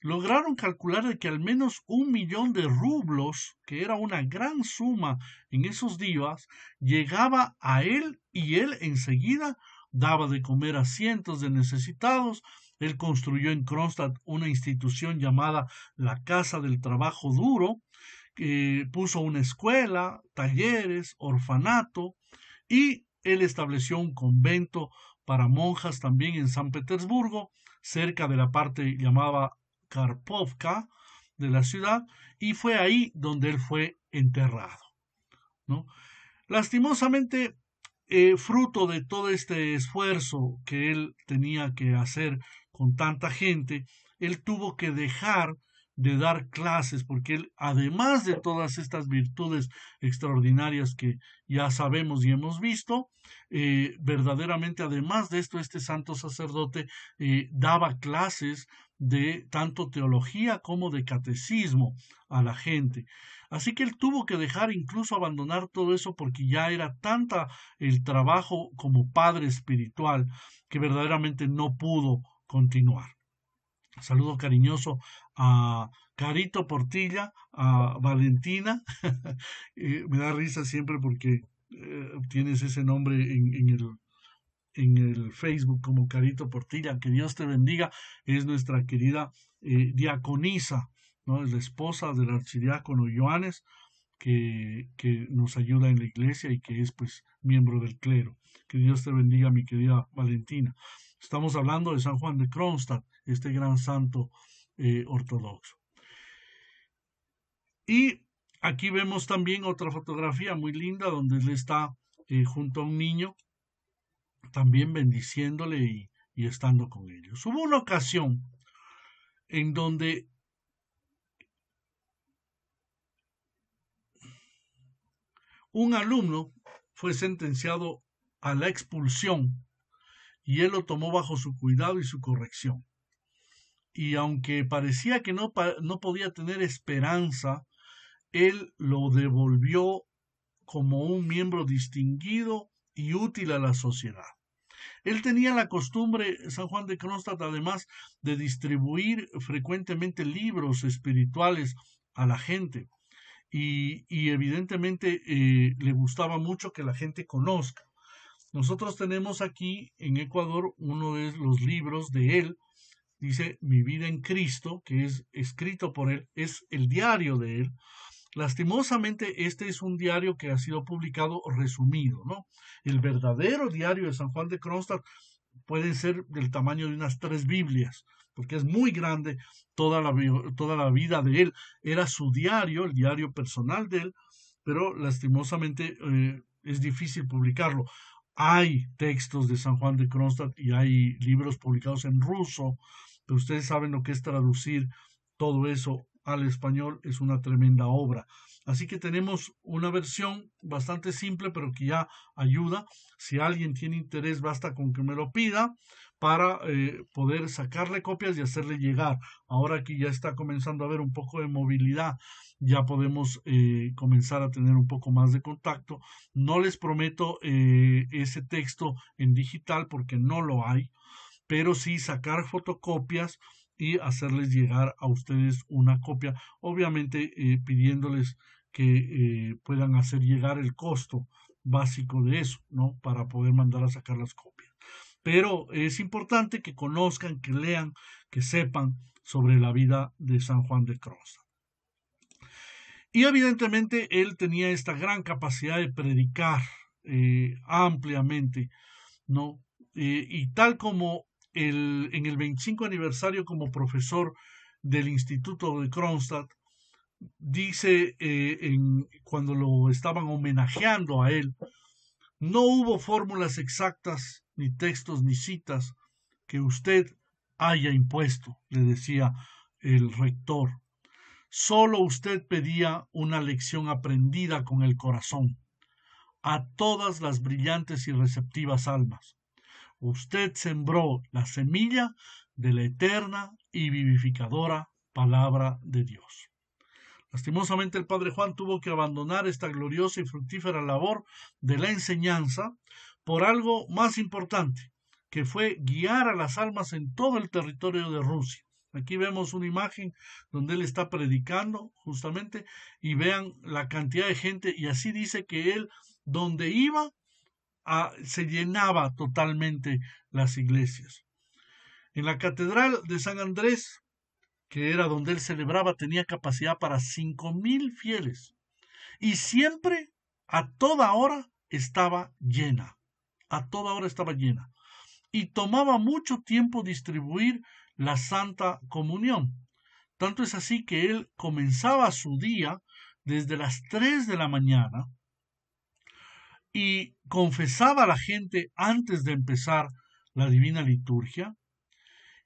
lograron calcular de que al menos un millón de rublos, que era una gran suma en esos días, llegaba a él y él enseguida daba de comer a cientos de necesitados, él construyó en Kronstadt una institución llamada la Casa del Trabajo Duro, que puso una escuela, talleres, orfanato, y él estableció un convento para monjas también en San Petersburgo, cerca de la parte llamada Karpovka de la ciudad, y fue ahí donde él fue enterrado. ¿no? Lastimosamente, eh, fruto de todo este esfuerzo que él tenía que hacer con tanta gente, él tuvo que dejar de dar clases, porque él, además de todas estas virtudes extraordinarias que ya sabemos y hemos visto, eh, verdaderamente, además de esto, este santo sacerdote eh, daba clases de tanto teología como de catecismo a la gente. Así que él tuvo que dejar incluso abandonar todo eso porque ya era tanta el trabajo como padre espiritual que verdaderamente no pudo continuar. Saludo cariñoso a Carito Portilla, a Valentina. Eh, me da risa siempre porque eh, tienes ese nombre en, el, Facebook como Carito Portilla. Que Dios te bendiga. Es nuestra querida eh, diaconisa, ¿no? es la esposa del archidiácono Joanes. Que, que, nos ayuda en la iglesia y que es pues miembro del clero. Que Dios te bendiga, mi querida Valentina. Estamos hablando de San Juan de Kronstadt, este gran santo eh, ortodoxo. Y aquí vemos también otra fotografía muy linda donde él está eh, junto a un niño, también bendiciéndole y, y estando con ellos. Hubo una ocasión en donde un alumno fue sentenciado a la expulsión y él lo tomó bajo su cuidado y su corrección. Y aunque parecía que no, no podía tener esperanza, él lo devolvió como un miembro distinguido y útil a la sociedad. Él tenía la costumbre, San Juan de Cronstadt, además de distribuir frecuentemente libros espirituales a la gente y, evidentemente eh, le gustaba mucho que la gente conozca. Nosotros tenemos aquí en Ecuador uno de los libros de él, dice Mi vida en Cristo, que es escrito por él, es el diario de él. Lastimosamente, este es un diario que ha sido publicado resumido, ¿no? El verdadero diario de San Juan de Kronstadt puede ser del tamaño de unas tres Biblias, porque es muy grande toda la, vida de él. Era su diario, el diario personal de él, pero lastimosamente eh, es difícil publicarlo. Hay textos de San Juan de Kronstadt y hay libros publicados en ruso, pero ustedes saben lo que es traducir todo eso al español, es una tremenda obra. Así que tenemos una versión bastante simple, pero que ya ayuda. Si alguien tiene interés, basta con que me lo pida para eh, poder sacarle copias y hacerle llegar. Ahora aquí ya está comenzando a haber un poco de movilidad ya podemos eh, comenzar a tener un poco más de contacto. No les prometo eh, ese texto en digital porque no lo hay, pero sí sacar fotocopias y hacerles llegar a ustedes una copia, obviamente eh, pidiéndoles que puedan hacer llegar el costo básico de eso, ¿no? Para poder mandar a sacar las copias. Pero es importante que conozcan, que lean, que sepan sobre la vida de San Juan de Cruz. Y evidentemente él tenía esta gran capacidad de predicar eh, ampliamente, ¿no? Eh, y tal como en el 25 aniversario como profesor del Instituto de Kronstadt, dice eh, en, cuando lo estaban homenajeando a él, no hubo fórmulas exactas, ni textos, ni citas que usted haya impuesto, le decía el rector Solo usted pedía una lección aprendida con el corazón a todas las brillantes y receptivas almas. Usted sembró la semilla de la eterna y vivificadora palabra de Dios. Lastimosamente el Padre Juan tuvo que abandonar esta gloriosa y fructífera labor de la enseñanza por algo más importante, que fue guiar a las almas en todo el territorio de Rusia. Aquí vemos una imagen donde él está predicando justamente y vean la cantidad de gente y así dice que él donde iba ah, se llenaba totalmente las iglesias. En la catedral de San Andrés, que era donde él celebraba, tenía capacidad para cinco mil fieles y siempre a toda hora estaba llena. A toda hora estaba llena. Y tomaba mucho tiempo distribuir la Santa Comunión. Tanto es así que él comenzaba su día desde las 3 de la mañana y confesaba a la gente antes de empezar la divina liturgia.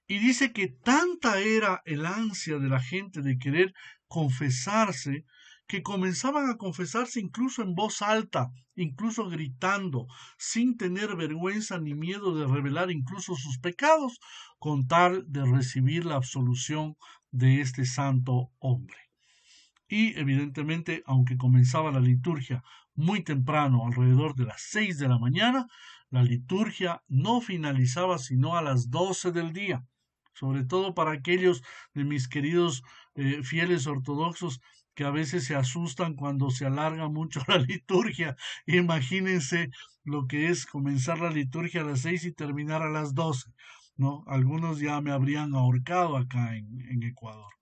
Y dice que tanta era el ansia de la gente de querer confesarse que comenzaban a confesarse incluso en voz alta, incluso gritando, sin tener vergüenza ni miedo de revelar incluso sus pecados, con tal de recibir la absolución de este santo hombre. Y evidentemente, aunque comenzaba la liturgia muy temprano, alrededor de las seis de la mañana, la liturgia no finalizaba sino a las doce del día, sobre todo para aquellos de mis queridos eh, fieles ortodoxos que a veces se asustan cuando se alarga mucho la liturgia. Imagínense lo que es comenzar la liturgia a las seis y terminar a las doce. ¿no? Algunos ya me habrían ahorcado acá en, en Ecuador.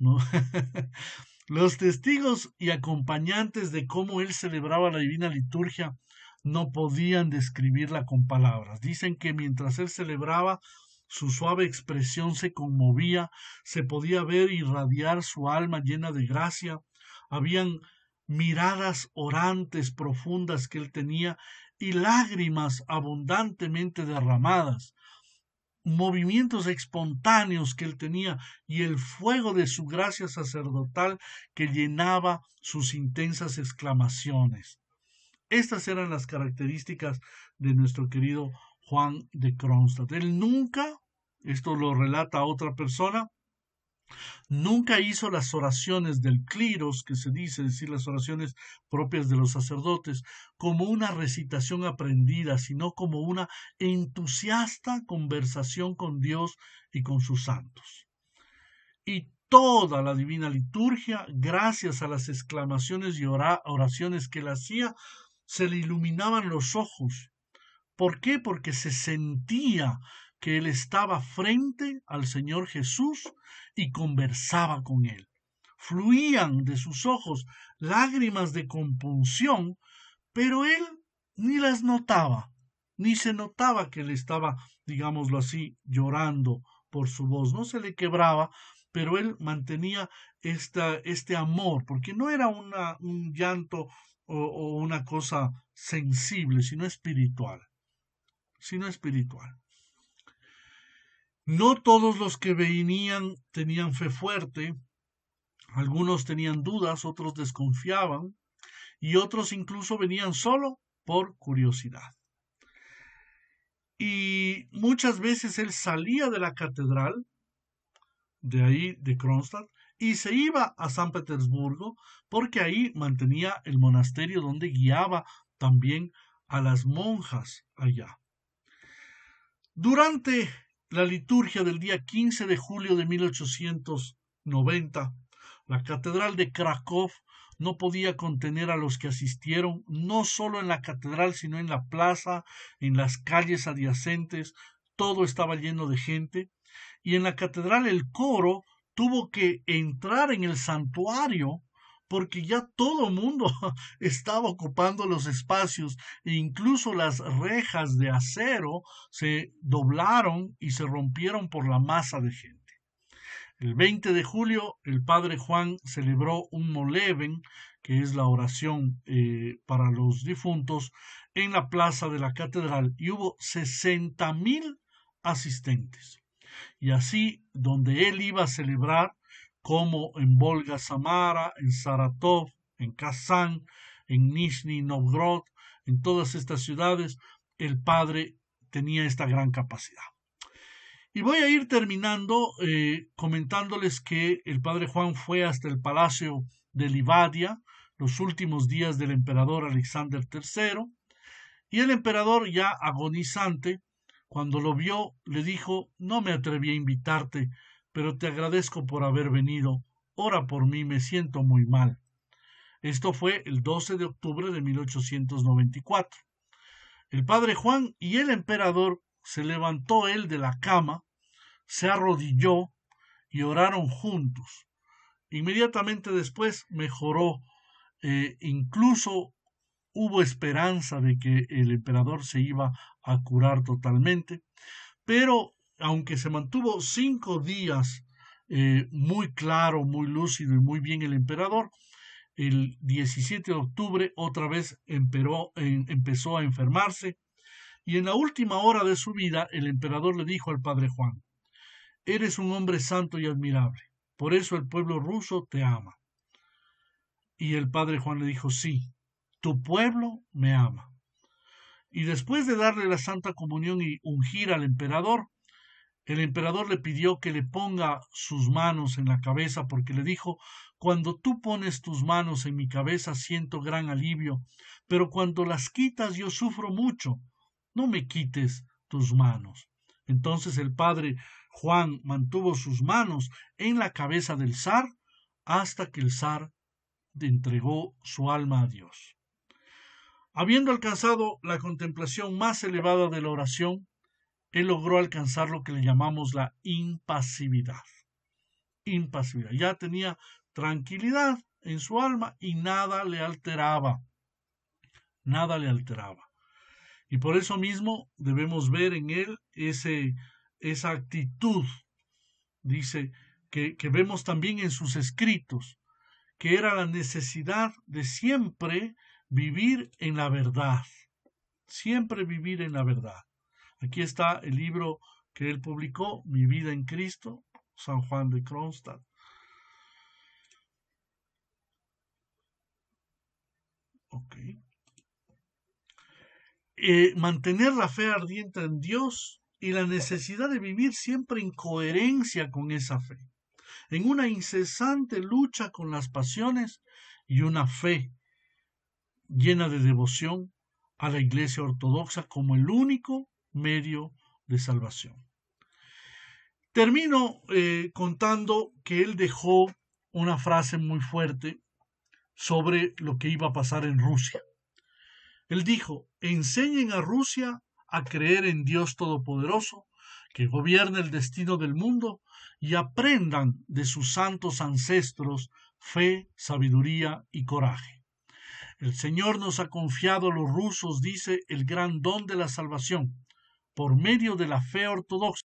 Los testigos y acompañantes de cómo él celebraba la divina liturgia no podían describirla con palabras. Dicen que mientras él celebraba, su suave expresión se conmovía, se podía ver irradiar su alma llena de gracia. Habían miradas orantes profundas que él tenía y lágrimas abundantemente derramadas, movimientos espontáneos que él tenía y el fuego de su gracia sacerdotal que llenaba sus intensas exclamaciones. Estas eran las características de nuestro querido Juan de Kronstadt. Él nunca esto lo relata otra persona, nunca hizo las oraciones del cliros, que se dice, decir, las oraciones propias de los sacerdotes, como una recitación aprendida, sino como una entusiasta conversación con Dios y con sus santos. Y toda la divina liturgia, gracias a las exclamaciones y oraciones que él hacía, se le iluminaban los ojos. ¿Por qué? Porque se sentía que él estaba frente al Señor Jesús y conversaba con él. Fluían de sus ojos lágrimas de compunción, pero él ni las notaba, ni se notaba que él estaba, digámoslo así, llorando por su voz. No se le quebraba, pero él mantenía esta, este amor, porque no era un llanto o una cosa sensible, sino espiritual, sino espiritual. No todos los que venían tenían fe fuerte, algunos tenían dudas, otros desconfiaban y otros incluso venían solo por curiosidad. Y muchas veces él salía de la catedral, de ahí, de Kronstadt, y se iba a San Petersburgo porque ahí mantenía el monasterio donde guiaba también a las monjas allá. Durante la liturgia del día 15 de julio de 1890. La Catedral de Krakow no podía contener a los que asistieron, no solo en la catedral, sino en la plaza, en las calles adyacentes, todo estaba lleno de gente, y en la catedral el coro tuvo que entrar en el santuario porque ya todo el mundo estaba ocupando los espacios e incluso las rejas de acero se doblaron y se rompieron por la masa de gente. El 20 de julio el padre Juan celebró un moleven, que es la oración eh, para los difuntos, en la plaza de la catedral y hubo 60 mil asistentes. Y así, donde él iba a celebrar, como en Volga Samara, en Saratov, en Kazán, en Nizhny Novgorod, en todas estas ciudades, el padre tenía esta gran capacidad. Y voy a ir terminando eh, comentándoles que el padre Juan fue hasta el palacio de Livadia, los últimos días del emperador Alexander III, y el emperador ya agonizante, cuando lo vio, le dijo, no me atreví a invitarte pero te agradezco por haber venido. Ora por mí, me siento muy mal. Esto fue el 12 de octubre de 1894. El padre Juan y el emperador se levantó él de la cama, se arrodilló y oraron juntos. Inmediatamente después mejoró, eh, incluso hubo esperanza de que el emperador se iba a curar totalmente, pero aunque se mantuvo cinco días eh, muy claro, muy lúcido y muy bien el emperador, el 17 de octubre otra vez empezó a enfermarse y en la última hora de su vida el emperador le dijo al padre Juan, eres un hombre santo y admirable, por eso el pueblo ruso te ama. Y el padre Juan le dijo, sí, tu pueblo me ama. Y después de darle la Santa Comunión y ungir al emperador, el emperador le pidió que le ponga sus manos en la cabeza porque le dijo Cuando tú pones tus manos en mi cabeza siento gran alivio, pero cuando las quitas yo sufro mucho. No me quites tus manos. Entonces el padre Juan mantuvo sus manos en la cabeza del zar hasta que el zar entregó su alma a Dios. Habiendo alcanzado la contemplación más elevada de la oración, él logró alcanzar lo que le llamamos la impasividad. Impasividad. Ya tenía tranquilidad en su alma y nada le alteraba. Nada le alteraba. Y por eso mismo debemos ver en él ese, esa actitud, dice, que vemos también en sus escritos, que era la necesidad de siempre vivir en la verdad, siempre vivir en la verdad. Aquí está el libro que él publicó, Mi vida en Cristo, San Juan de Kronstadt. Eh, mantener la fe ardiente en Dios y la necesidad de vivir siempre en coherencia con esa fe, en una incesante lucha con las pasiones y una fe llena de devoción a la Iglesia Ortodoxa como el único medio de salvación. Termino eh, contando que él dejó una frase muy fuerte sobre lo que iba a pasar en Rusia. Él dijo, enseñen a Rusia a creer en Dios Todopoderoso, que gobierna el destino del mundo, y aprendan de sus santos ancestros fe, sabiduría y coraje. El Señor nos ha confiado a los rusos, dice, el gran don de la salvación por medio de la fe ortodoxa